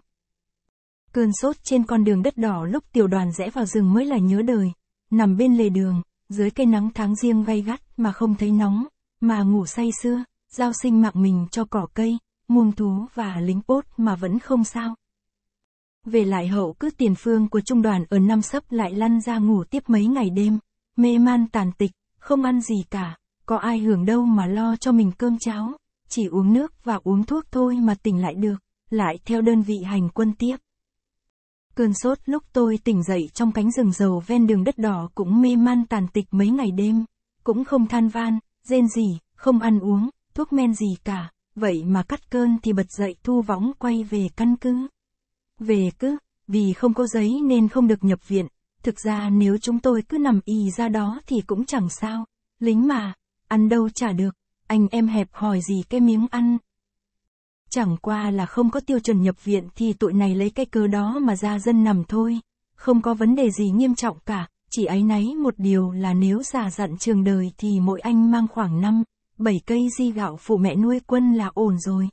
Cơn sốt trên con đường đất đỏ lúc tiểu đoàn rẽ vào rừng mới là nhớ đời, nằm bên lề đường, dưới cây nắng tháng riêng gay gắt mà không thấy nóng, mà ngủ say xưa giao sinh mạng mình cho cỏ cây, muông thú và lính bốt mà vẫn không sao. Về lại hậu cứ tiền phương của trung đoàn ở năm sấp lại lăn ra ngủ tiếp mấy ngày đêm, mê man tàn tịch, không ăn gì cả, có ai hưởng đâu mà lo cho mình cơm cháo, chỉ uống nước và uống thuốc thôi mà tỉnh lại được, lại theo đơn vị hành quân tiếp. Cơn sốt lúc tôi tỉnh dậy trong cánh rừng dầu ven đường đất đỏ cũng mê man tàn tịch mấy ngày đêm, cũng không than van, rên gì, không ăn uống, thuốc men gì cả, Vậy mà cắt cơn thì bật dậy thu võng quay về căn cứ. Về cứ, vì không có giấy nên không được nhập viện. Thực ra nếu chúng tôi cứ nằm y ra đó thì cũng chẳng sao. Lính mà, ăn đâu chả được, anh em hẹp hỏi gì cái miếng ăn. Chẳng qua là không có tiêu chuẩn nhập viện thì tụi này lấy cái cơ đó mà ra dân nằm thôi. Không có vấn đề gì nghiêm trọng cả, chỉ ấy nấy một điều là nếu già dặn trường đời thì mỗi anh mang khoảng năm 7 cây di gạo phụ mẹ nuôi quân là ổn rồi.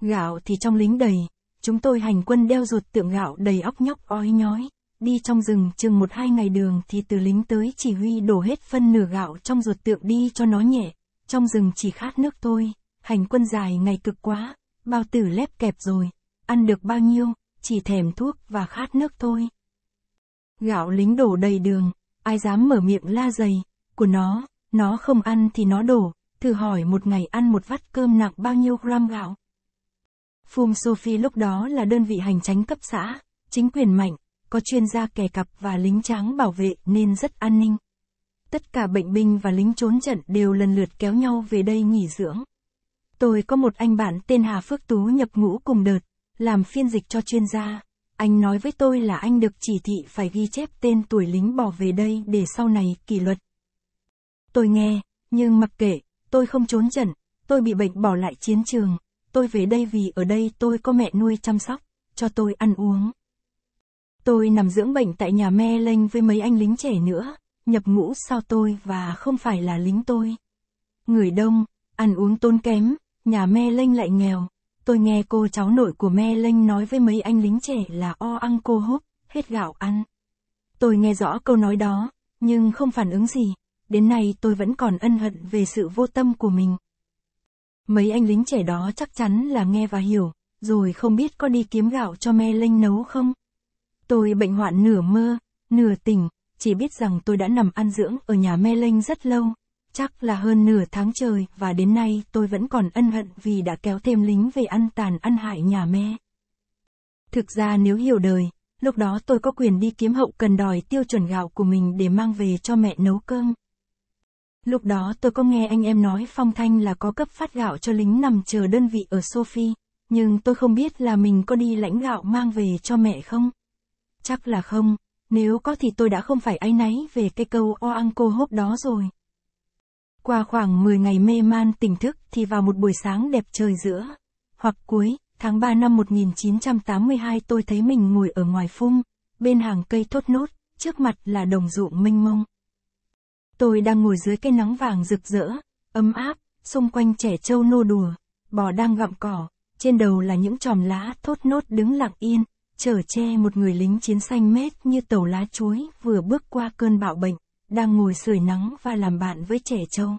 Gạo thì trong lính đầy, chúng tôi hành quân đeo ruột tượng gạo đầy óc nhóc ói nhói, đi trong rừng chừng một hai ngày đường thì từ lính tới chỉ huy đổ hết phân nửa gạo trong ruột tượng đi cho nó nhẹ, trong rừng chỉ khát nước thôi, hành quân dài ngày cực quá, bao tử lép kẹp rồi, ăn được bao nhiêu, chỉ thèm thuốc và khát nước thôi. Gạo lính đổ đầy đường, ai dám mở miệng la dày, của nó, nó không ăn thì nó đổ, thử hỏi một ngày ăn một vắt cơm nặng bao nhiêu gram gạo. Phum Sophie lúc đó là đơn vị hành tránh cấp xã, chính quyền mạnh, có chuyên gia kè cặp và lính tráng bảo vệ nên rất an ninh. Tất cả bệnh binh và lính trốn trận đều lần lượt kéo nhau về đây nghỉ dưỡng. Tôi có một anh bạn tên Hà Phước Tú nhập ngũ cùng đợt, làm phiên dịch cho chuyên gia. Anh nói với tôi là anh được chỉ thị phải ghi chép tên tuổi lính bỏ về đây để sau này kỷ luật. Tôi nghe, nhưng mặc kệ, tôi không trốn trận, tôi bị bệnh bỏ lại chiến trường, tôi về đây vì ở đây tôi có mẹ nuôi chăm sóc, cho tôi ăn uống. Tôi nằm dưỡng bệnh tại nhà me lênh với mấy anh lính trẻ nữa, nhập ngũ sau tôi và không phải là lính tôi. Người đông, ăn uống tốn kém, nhà me lênh lại nghèo. Tôi nghe cô cháu nội của me lênh nói với mấy anh lính trẻ là o ăn cô húp, hết gạo ăn. Tôi nghe rõ câu nói đó, nhưng không phản ứng gì, đến nay tôi vẫn còn ân hận về sự vô tâm của mình. Mấy anh lính trẻ đó chắc chắn là nghe và hiểu, rồi không biết có đi kiếm gạo cho me lênh nấu không. Tôi bệnh hoạn nửa mơ, nửa tỉnh, chỉ biết rằng tôi đã nằm ăn dưỡng ở nhà me lênh rất lâu, chắc là hơn nửa tháng trời và đến nay tôi vẫn còn ân hận vì đã kéo thêm lính về ăn tàn ăn hại nhà me. Thực ra nếu hiểu đời, lúc đó tôi có quyền đi kiếm hậu cần đòi tiêu chuẩn gạo của mình để mang về cho mẹ nấu cơm. Lúc đó tôi có nghe anh em nói phong thanh là có cấp phát gạo cho lính nằm chờ đơn vị ở Sophie, nhưng tôi không biết là mình có đi lãnh gạo mang về cho mẹ không. Chắc là không, nếu có thì tôi đã không phải ái náy về cái câu o ăn cô hốp đó rồi. Qua khoảng 10 ngày mê man tỉnh thức thì vào một buổi sáng đẹp trời giữa, hoặc cuối, tháng 3 năm 1982 tôi thấy mình ngồi ở ngoài phung, bên hàng cây thốt nốt, trước mặt là đồng ruộng mênh mông. Tôi đang ngồi dưới cây nắng vàng rực rỡ, ấm áp, xung quanh trẻ trâu nô đùa, bò đang gặm cỏ, trên đầu là những tròm lá thốt nốt đứng lặng yên, chở che một người lính chiến xanh mết như tàu lá chuối vừa bước qua cơn bạo bệnh, đang ngồi sưởi nắng và làm bạn với trẻ trâu.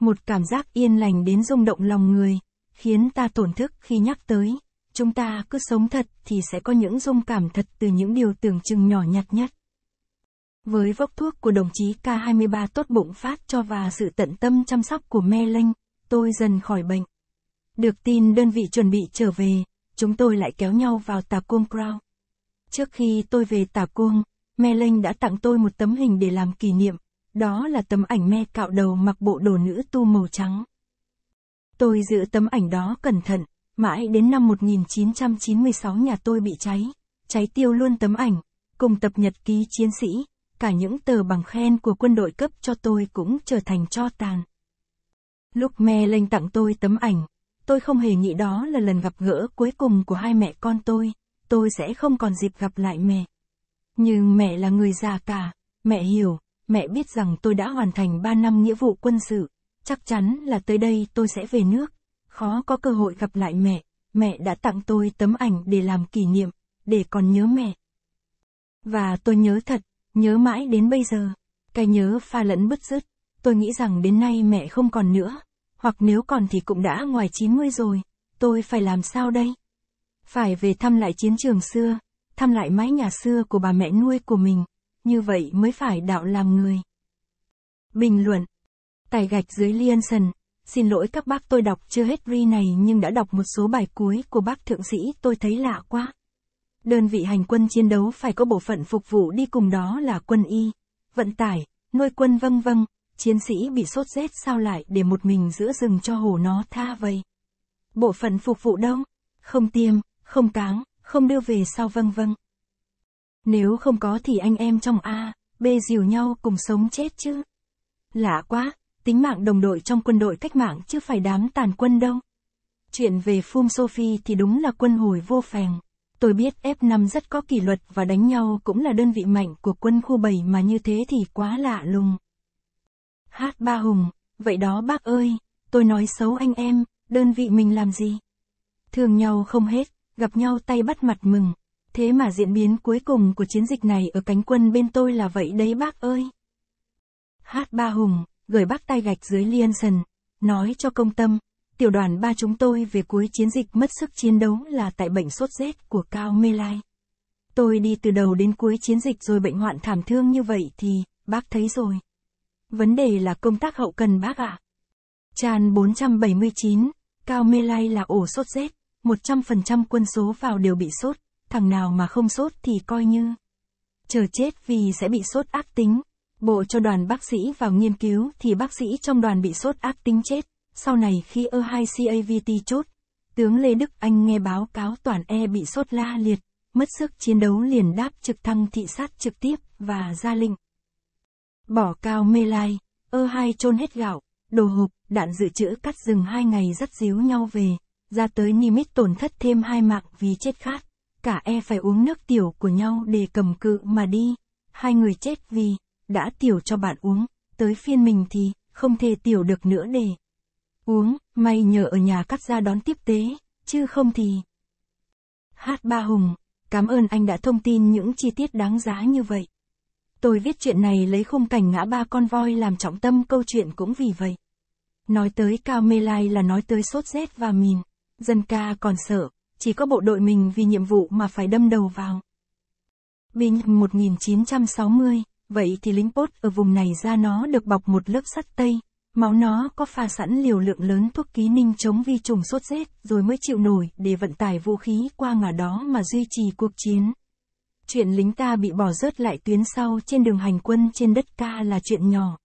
Một cảm giác yên lành đến rung động lòng người, khiến ta tổn thức khi nhắc tới, chúng ta cứ sống thật thì sẽ có những rung cảm thật từ những điều tưởng chừng nhỏ nhặt nhất. Với vốc thuốc của đồng chí K23 tốt bụng phát cho và sự tận tâm chăm sóc của Me linh tôi dần khỏi bệnh. Được tin đơn vị chuẩn bị trở về, chúng tôi lại kéo nhau vào tà cuông Crown. Trước khi tôi về tà cuông, Me linh đã tặng tôi một tấm hình để làm kỷ niệm, đó là tấm ảnh me cạo đầu mặc bộ đồ nữ tu màu trắng. Tôi giữ tấm ảnh đó cẩn thận, mãi đến năm 1996 nhà tôi bị cháy, cháy tiêu luôn tấm ảnh, cùng tập nhật ký chiến sĩ, cả những tờ bằng khen của quân đội cấp cho tôi cũng trở thành cho tàn. Lúc mẹ lên tặng tôi tấm ảnh, tôi không hề nghĩ đó là lần gặp gỡ cuối cùng của hai mẹ con tôi, tôi sẽ không còn dịp gặp lại mẹ. Nhưng mẹ là người già cả, mẹ hiểu, mẹ biết rằng tôi đã hoàn thành 3 năm nghĩa vụ quân sự, chắc chắn là tới đây tôi sẽ về nước, khó có cơ hội gặp lại mẹ, mẹ đã tặng tôi tấm ảnh để làm kỷ niệm, để còn nhớ mẹ. Và tôi nhớ thật, nhớ mãi đến bây giờ. Cái nhớ pha lẫn bứt rứt, tôi nghĩ rằng đến nay mẹ không còn nữa, hoặc nếu còn thì cũng đã ngoài 90 rồi, tôi phải làm sao đây? Phải về thăm lại chiến trường xưa, thăm lại mái nhà xưa của bà mẹ nuôi của mình, như vậy mới phải đạo làm người. Bình luận Tài gạch dưới Lienson, xin lỗi các bác tôi đọc chưa hết ri này nhưng đã đọc một số bài cuối của bác thượng sĩ tôi thấy lạ quá. Đơn vị hành quân chiến đấu phải có bộ phận phục vụ đi cùng đó là quân y, vận tải, nuôi quân vân vân. chiến sĩ bị sốt rét sao lại để một mình giữa rừng cho hồ nó tha vây. Bộ phận phục vụ đông, không tiêm, không cáng, không đưa về sau vân vân. Nếu không có thì anh em trong A, B dìu nhau cùng sống chết chứ. Lạ quá, tính mạng đồng đội trong quân đội cách mạng chứ phải đám tàn quân đâu. Chuyện về Phum Sophie thì đúng là quân hồi vô phèng. Tôi biết F5 rất có kỷ luật và đánh nhau cũng là đơn vị mạnh của quân khu 7 mà như thế thì quá lạ lùng. Hát ba Hùng, vậy đó bác ơi, tôi nói xấu anh em, đơn vị mình làm gì? thường nhau không hết, gặp nhau tay bắt mặt mừng. Thế mà diễn biến cuối cùng của chiến dịch này ở cánh quân bên tôi là vậy đấy bác ơi. Hát ba Hùng, gửi bác tay gạch dưới Liên Sần, nói cho công tâm, tiểu đoàn ba chúng tôi về cuối chiến dịch mất sức chiến đấu là tại bệnh sốt rét của Cao Mê Lai. Tôi đi từ đầu đến cuối chiến dịch rồi bệnh hoạn thảm thương như vậy thì, bác thấy rồi. Vấn đề là công tác hậu cần bác ạ. À. Tràn 479, Cao Mê Lai là ổ sốt rét, 100% quân số vào đều bị sốt, thằng nào mà không sốt thì coi như chờ chết vì sẽ bị sốt ác tính. Bộ cho đoàn bác sĩ vào nghiên cứu thì bác sĩ trong đoàn bị sốt ác tính chết. Sau này khi ơ 2 CAVT chốt, tướng Lê Đức Anh nghe báo cáo toàn E bị sốt la liệt, mất sức chiến đấu liền đáp trực thăng thị sát trực tiếp và ra lệnh. Bỏ cao mê lai, ơ hai chôn hết gạo, đồ hộp, đạn dự trữ cắt rừng hai ngày rất díu nhau về, ra tới Nimitz tổn thất thêm hai mạng vì chết khát, cả E phải uống nước tiểu của nhau để cầm cự mà đi, hai người chết vì, đã tiểu cho bạn uống, tới phiên mình thì, không thể tiểu được nữa để. Uống, may nhờ ở nhà cắt ra đón tiếp tế, chứ không thì... Hát Ba Hùng, cảm ơn anh đã thông tin những chi tiết đáng giá như vậy. Tôi viết chuyện này lấy khung cảnh ngã ba con voi làm trọng tâm câu chuyện cũng vì vậy. Nói tới Cao Mê Lai là nói tới sốt rét và mìn. Dân ca còn sợ, chỉ có bộ đội mình vì nhiệm vụ mà phải đâm đầu vào. Bình 1960, vậy thì lính post ở vùng này ra nó được bọc một lớp sắt tây, Máu nó có pha sẵn liều lượng lớn thuốc ký ninh chống vi trùng sốt rét, rồi mới chịu nổi để vận tải vũ khí qua ngả đó mà duy trì cuộc chiến. Chuyện lính ta bị bỏ rớt lại tuyến sau trên đường hành quân trên đất ca là chuyện nhỏ.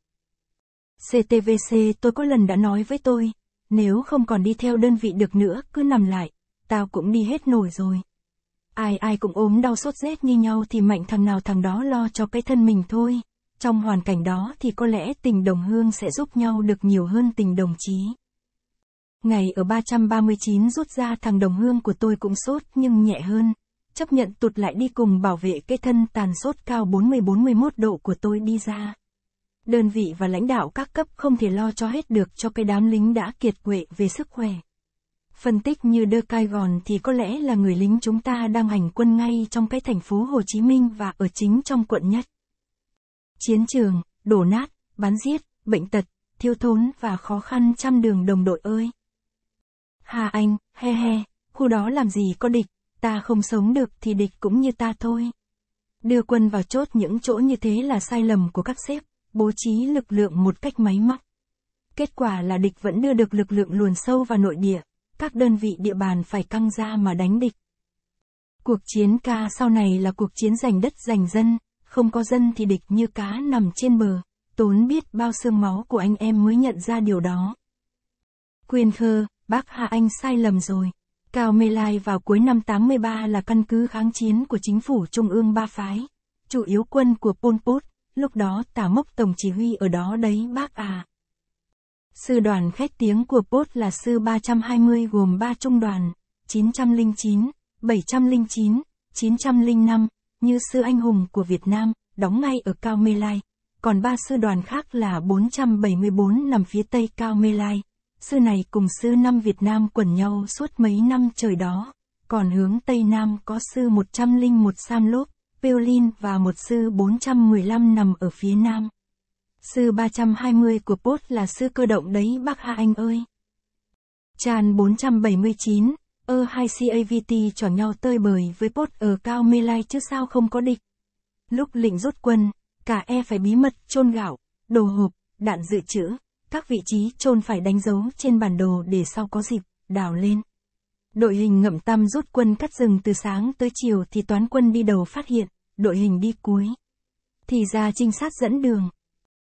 CTVC tôi có lần đã nói với tôi, nếu không còn đi theo đơn vị được nữa cứ nằm lại, tao cũng đi hết nổi rồi. Ai ai cũng ốm đau sốt rét như nhau thì mạnh thằng nào thằng đó lo cho cái thân mình thôi. Trong hoàn cảnh đó thì có lẽ tình đồng hương sẽ giúp nhau được nhiều hơn tình đồng chí. Ngày ở 339 rút ra thằng đồng hương của tôi cũng sốt nhưng nhẹ hơn, chấp nhận tụt lại đi cùng bảo vệ cái thân tàn sốt cao 40-41 độ của tôi đi ra. Đơn vị và lãnh đạo các cấp không thể lo cho hết được cho cái đám lính đã kiệt quệ về sức khỏe. Phân tích như Đơ Cai Gòn thì có lẽ là người lính chúng ta đang hành quân ngay trong cái thành phố Hồ Chí Minh và ở chính trong quận nhất chiến trường, đổ nát, bắn giết, bệnh tật, thiếu thốn và khó khăn trăm đường đồng đội ơi. Hà Anh, he he, khu đó làm gì có địch, ta không sống được thì địch cũng như ta thôi. Đưa quân vào chốt những chỗ như thế là sai lầm của các sếp, bố trí lực lượng một cách máy móc. Kết quả là địch vẫn đưa được lực lượng luồn sâu vào nội địa, các đơn vị địa bàn phải căng ra mà đánh địch. Cuộc chiến ca sau này là cuộc chiến giành đất giành dân, không có dân thì địch như cá nằm trên bờ, tốn biết bao xương máu của anh em mới nhận ra điều đó. Quyền Khơ, bác Hạ Anh sai lầm rồi. Cao Mê Lai vào cuối năm 83 là căn cứ kháng chiến của chính phủ Trung ương Ba Phái. Chủ yếu quân của Pol Pot, lúc đó tả mốc tổng chỉ huy ở đó đấy bác à. Sư đoàn khét tiếng của Pot là sư 320 gồm 3 trung đoàn, 909, 709, 905, như sư anh hùng của Việt Nam, đóng ngay ở Cao Mê Lai. Còn ba sư đoàn khác là 474 nằm phía tây Cao Mê Lai. Sư này cùng sư năm Việt Nam quần nhau suốt mấy năm trời đó. Còn hướng Tây Nam có sư 101 Sam Lốp, Peolin và một sư 415 nằm ở phía Nam. Sư 320 của Pốt là sư cơ động đấy bác Hạ Anh ơi. Tràn 479 Ơ hai CAVT trò nhau tơi bời với bốt ở cao mê lai chứ sao không có địch. Lúc lệnh rút quân, cả e phải bí mật chôn gạo, đồ hộp, đạn dự trữ, các vị trí chôn phải đánh dấu trên bản đồ để sau có dịp, đào lên. Đội hình ngậm tâm rút quân cắt rừng từ sáng tới chiều thì toán quân đi đầu phát hiện, đội hình đi cuối. Thì ra trinh sát dẫn đường.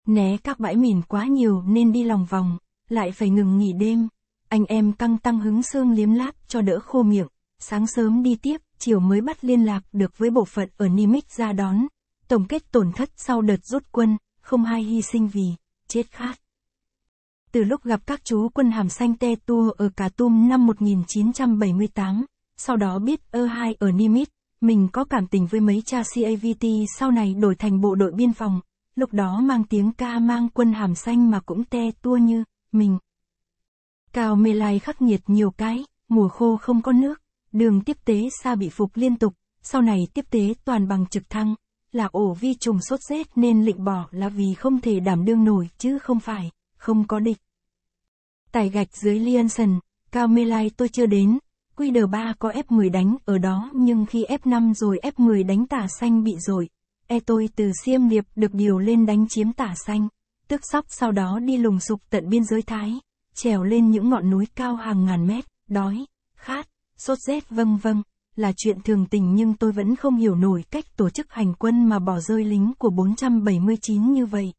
Né các bãi mìn quá nhiều nên đi lòng vòng, lại phải ngừng nghỉ đêm anh em căng tăng hứng xương liếm láp cho đỡ khô miệng, sáng sớm đi tiếp, chiều mới bắt liên lạc được với bộ phận ở Nimitz ra đón. Tổng kết tổn thất sau đợt rút quân, không ai hy sinh vì, chết khát. Từ lúc gặp các chú quân hàm xanh te tua ở Cà Tum năm 1978, sau đó biết ơ hai ở Nimitz, mình có cảm tình với mấy cha CAVT sau này đổi thành bộ đội biên phòng, lúc đó mang tiếng ca mang quân hàm xanh mà cũng te tua như, mình. Cao Mê Lai khắc nghiệt nhiều cái, mùa khô không có nước, đường tiếp tế xa bị phục liên tục, sau này tiếp tế toàn bằng trực thăng, lạc ổ vi trùng sốt rét nên lịnh bỏ là vì không thể đảm đương nổi chứ không phải, không có địch. Tài gạch dưới Lianson, Cao Mê Lai tôi chưa đến, Quy Đờ 3 có F10 đánh ở đó nhưng khi F5 rồi F10 đánh tả xanh bị rồi. E tôi từ Siem Liệp được điều lên đánh chiếm tả xanh, tức sóc sau đó đi lùng sục tận biên giới Thái trèo lên những ngọn núi cao hàng ngàn mét, đói, khát, sốt rét vân vân là chuyện thường tình nhưng tôi vẫn không hiểu nổi cách tổ chức hành quân mà bỏ rơi lính của 479 như vậy.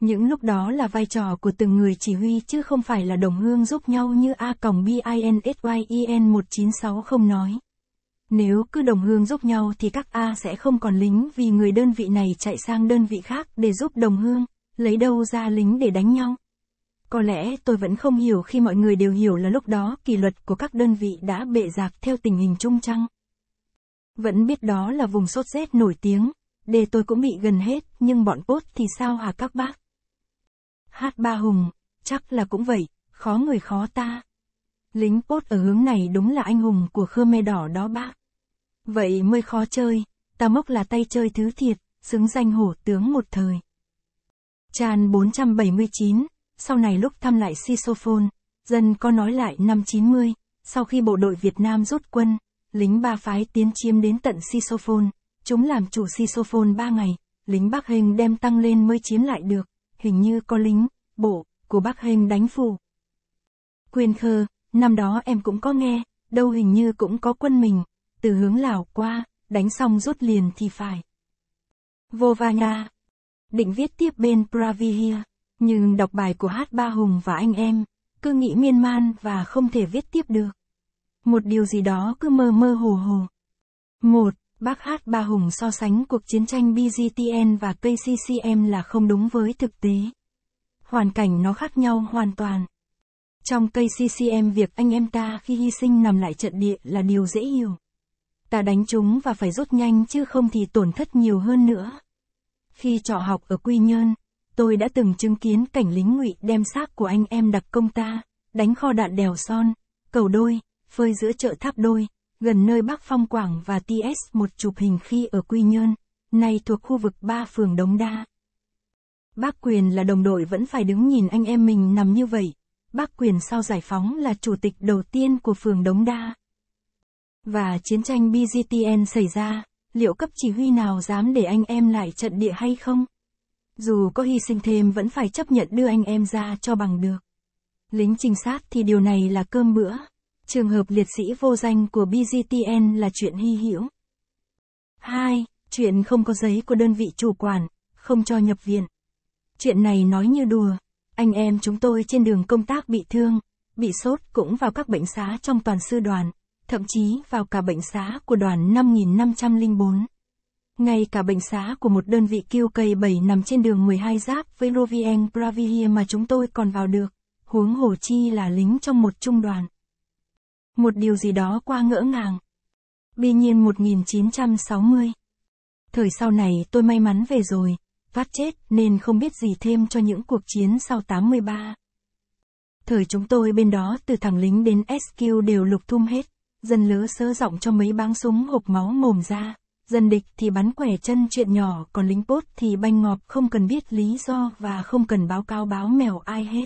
Những lúc đó là vai trò của từng người chỉ huy chứ không phải là đồng hương giúp nhau như A còng BINSYEN 1960 nói. Nếu cứ đồng hương giúp nhau thì các A sẽ không còn lính vì người đơn vị này chạy sang đơn vị khác để giúp đồng hương, lấy đâu ra lính để đánh nhau. Có lẽ tôi vẫn không hiểu khi mọi người đều hiểu là lúc đó kỷ luật của các đơn vị đã bệ rạc theo tình hình chung chăng. Vẫn biết đó là vùng sốt rét nổi tiếng, đề tôi cũng bị gần hết, nhưng bọn cốt thì sao hả các bác? Hát ba hùng, chắc là cũng vậy, khó người khó ta. Lính cốt ở hướng này đúng là anh hùng của Khmer đỏ đó bác. Vậy mới khó chơi, ta mốc là tay chơi thứ thiệt, xứng danh hổ tướng một thời. Tràn 479 sau này lúc thăm lại Sisophon, dân có nói lại năm 90, sau khi bộ đội Việt Nam rút quân, lính ba phái tiến chiếm đến tận Sisophon, chúng làm chủ Sisophon ba ngày, lính Bắc Hình đem tăng lên mới chiếm lại được, hình như có lính, bộ, của Bắc Hình đánh phủ. Quyền khơ, năm đó em cũng có nghe, đâu hình như cũng có quân mình, từ hướng Lào qua, đánh xong rút liền thì phải. Vô va Định viết tiếp bên Pravihia. Nhưng đọc bài của Hát Ba Hùng và anh em, cứ nghĩ miên man và không thể viết tiếp được. Một điều gì đó cứ mơ mơ hồ hồ. Một, Bác Hát Ba Hùng so sánh cuộc chiến tranh BGTN và PCCM là không đúng với thực tế. Hoàn cảnh nó khác nhau hoàn toàn. Trong KCCM việc anh em ta khi hy sinh nằm lại trận địa là điều dễ hiểu. Ta đánh chúng và phải rút nhanh chứ không thì tổn thất nhiều hơn nữa. Khi trọ học ở Quy Nhơn, tôi đã từng chứng kiến cảnh lính ngụy đem xác của anh em đặc công ta, đánh kho đạn đèo son, cầu đôi, phơi giữa chợ tháp đôi, gần nơi Bắc Phong Quảng và ts một chụp hình khi ở Quy Nhơn, nay thuộc khu vực 3 phường Đống Đa. Bác Quyền là đồng đội vẫn phải đứng nhìn anh em mình nằm như vậy. Bác Quyền sau giải phóng là chủ tịch đầu tiên của phường Đống Đa. Và chiến tranh BGTN xảy ra, liệu cấp chỉ huy nào dám để anh em lại trận địa hay không? Dù có hy sinh thêm vẫn phải chấp nhận đưa anh em ra cho bằng được. Lính trinh sát thì điều này là cơm bữa. Trường hợp liệt sĩ vô danh của BGTN là chuyện hy hữu. 2. Chuyện không có giấy của đơn vị chủ quản, không cho nhập viện. Chuyện này nói như đùa. Anh em chúng tôi trên đường công tác bị thương, bị sốt cũng vào các bệnh xá trong toàn sư đoàn, thậm chí vào cả bệnh xá của đoàn 5504. Ngay cả bệnh xá của một đơn vị kiêu cây bảy nằm trên đường 12 giáp với Rovien Pravihir mà chúng tôi còn vào được, huống hồ chi là lính trong một trung đoàn. Một điều gì đó qua ngỡ ngàng. Bi nhiên 1960. Thời sau này tôi may mắn về rồi, phát chết nên không biết gì thêm cho những cuộc chiến sau 83. Thời chúng tôi bên đó từ thằng lính đến SQ đều lục thum hết, dân lứa sơ giọng cho mấy báng súng hộp máu mồm ra dân địch thì bắn quẻ chân chuyện nhỏ, còn lính bốt thì banh ngọp không cần biết lý do và không cần báo cáo báo mèo ai hết.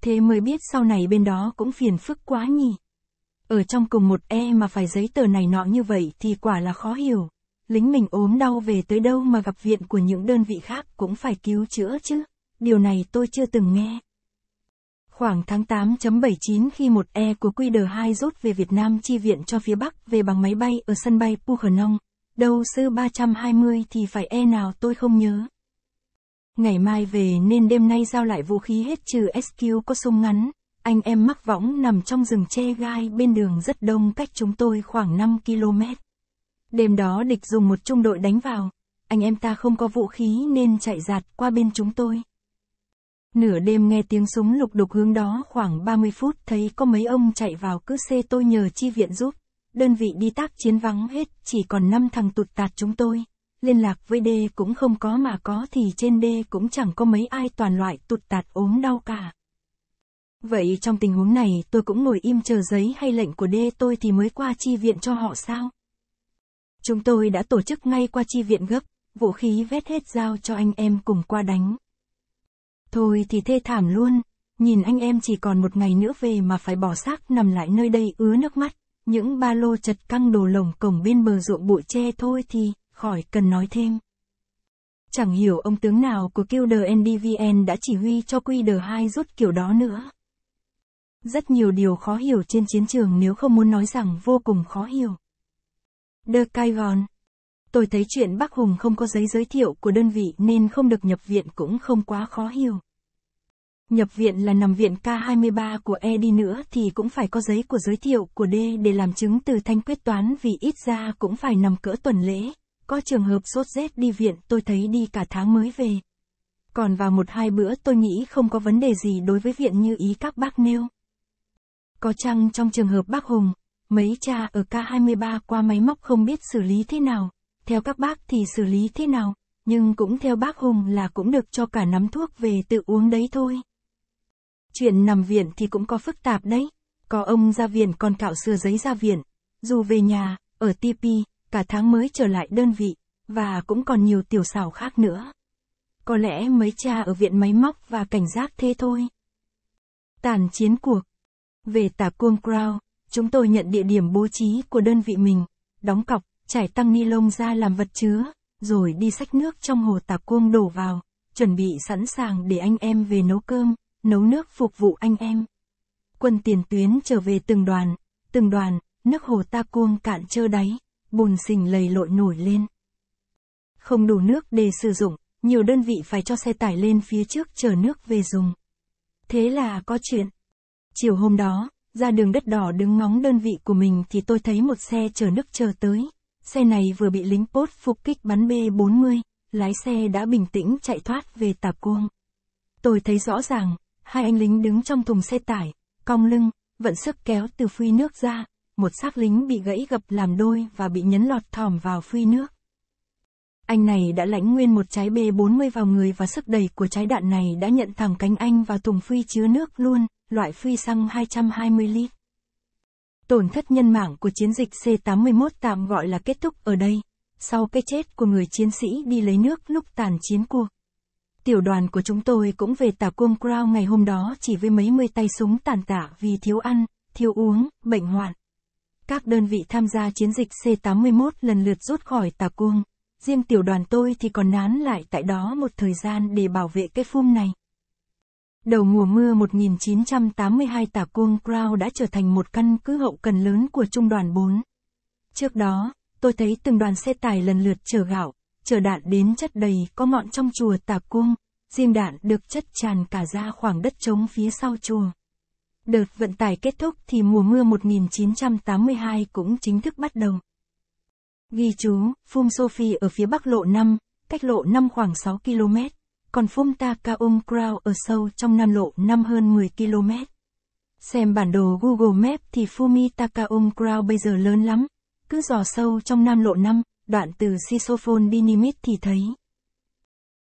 Thế mới biết sau này bên đó cũng phiền phức quá nhỉ. Ở trong cùng một e mà phải giấy tờ này nọ như vậy thì quả là khó hiểu. Lính mình ốm đau về tới đâu mà gặp viện của những đơn vị khác cũng phải cứu chữa chứ. Điều này tôi chưa từng nghe. Khoảng tháng 8.79 khi một E của QD2 rút về Việt Nam chi viện cho phía Bắc về bằng máy bay ở sân bay Pukhanong, Đầu sư 320 thì phải E nào tôi không nhớ. Ngày mai về nên đêm nay giao lại vũ khí hết trừ SQ có súng ngắn, anh em mắc võng nằm trong rừng che gai bên đường rất đông cách chúng tôi khoảng 5 km. Đêm đó địch dùng một trung đội đánh vào, anh em ta không có vũ khí nên chạy giạt qua bên chúng tôi. Nửa đêm nghe tiếng súng lục đục hướng đó khoảng 30 phút thấy có mấy ông chạy vào cứ xê tôi nhờ chi viện giúp. Đơn vị đi tác chiến vắng hết, chỉ còn 5 thằng tụt tạt chúng tôi. Liên lạc với đê cũng không có mà có thì trên đê cũng chẳng có mấy ai toàn loại tụt tạt ốm đau cả. Vậy trong tình huống này tôi cũng ngồi im chờ giấy hay lệnh của đê tôi thì mới qua chi viện cho họ sao? Chúng tôi đã tổ chức ngay qua chi viện gấp, vũ khí vét hết giao cho anh em cùng qua đánh. Thôi thì thê thảm luôn, nhìn anh em chỉ còn một ngày nữa về mà phải bỏ xác nằm lại nơi đây ứa nước mắt, những ba lô chật căng đồ lồng cổng bên bờ ruộng bụi tre thôi thì, khỏi cần nói thêm. Chẳng hiểu ông tướng nào của QDNDVN đã chỉ huy cho QD2 rút kiểu đó nữa. Rất nhiều điều khó hiểu trên chiến trường nếu không muốn nói rằng vô cùng khó hiểu. De Caigon Tôi thấy chuyện bác Hùng không có giấy giới thiệu của đơn vị nên không được nhập viện cũng không quá khó hiểu. Nhập viện là nằm viện K23 của E đi nữa thì cũng phải có giấy của giới thiệu của D để làm chứng từ thanh quyết toán vì ít ra cũng phải nằm cỡ tuần lễ. Có trường hợp sốt rét đi viện tôi thấy đi cả tháng mới về. Còn vào một hai bữa tôi nghĩ không có vấn đề gì đối với viện như ý các bác nêu. Có chăng trong trường hợp bác Hùng, mấy cha ở K23 qua máy móc không biết xử lý thế nào, theo các bác thì xử lý thế nào, nhưng cũng theo bác Hùng là cũng được cho cả nắm thuốc về tự uống đấy thôi. Chuyện nằm viện thì cũng có phức tạp đấy, có ông ra viện còn cạo sửa giấy ra viện, dù về nhà, ở TP, cả tháng mới trở lại đơn vị, và cũng còn nhiều tiểu xảo khác nữa. Có lẽ mấy cha ở viện máy móc và cảnh giác thế thôi. Tàn chiến cuộc Về tà Cuông Crow, chúng tôi nhận địa điểm bố trí của đơn vị mình, đóng cọc, trải tăng ni lông ra làm vật chứa, rồi đi xách nước trong hồ tạp cuông đổ vào, chuẩn bị sẵn sàng để anh em về nấu cơm, nấu nước phục vụ anh em. Quân tiền tuyến trở về từng đoàn, từng đoàn, nước hồ ta cuông cạn trơ đáy, bùn xình lầy lội nổi lên. Không đủ nước để sử dụng, nhiều đơn vị phải cho xe tải lên phía trước chờ nước về dùng. Thế là có chuyện. Chiều hôm đó, ra đường đất đỏ đứng ngóng đơn vị của mình thì tôi thấy một xe chờ nước chờ tới. Xe này vừa bị lính Pốt phục kích bắn B-40, lái xe đã bình tĩnh chạy thoát về Tạp Cuông. Tôi thấy rõ ràng, hai anh lính đứng trong thùng xe tải, cong lưng, vận sức kéo từ phi nước ra, một xác lính bị gãy gập làm đôi và bị nhấn lọt thỏm vào phi nước. Anh này đã lãnh nguyên một trái B-40 vào người và sức đẩy của trái đạn này đã nhận thẳng cánh anh vào thùng phi chứa nước luôn, loại phi xăng 220 lít. Tổn thất nhân mạng của chiến dịch C-81 tạm gọi là kết thúc ở đây, sau cái chết của người chiến sĩ đi lấy nước lúc tàn chiến cuộc. Tiểu đoàn của chúng tôi cũng về tà cung Crow ngày hôm đó chỉ với mấy mươi tay súng tàn tạ vì thiếu ăn, thiếu uống, bệnh hoạn. Các đơn vị tham gia chiến dịch C-81 lần lượt rút khỏi tà cung. Riêng tiểu đoàn tôi thì còn nán lại tại đó một thời gian để bảo vệ cái phum này. Đầu mùa mưa 1982 tà Cuông Crow đã trở thành một căn cứ hậu cần lớn của trung đoàn 4. Trước đó, tôi thấy từng đoàn xe tải lần lượt chở gạo, chở đạn đến chất đầy có ngọn trong chùa tà Cuông, riêng đạn được chất tràn cả ra khoảng đất trống phía sau chùa. Đợt vận tải kết thúc thì mùa mưa 1982 cũng chính thức bắt đầu. Ghi chú, Phum Sophie ở phía bắc lộ 5, cách lộ 5 khoảng 6 km còn phum ta Kaung Krao ở sâu trong Nam Lộ năm hơn 10 km. Xem bản đồ Google Maps thì Fumi Takaung Krao bây giờ lớn lắm, cứ dò sâu trong Nam Lộ 5, đoạn từ Sisophon đi Nimitz thì thấy.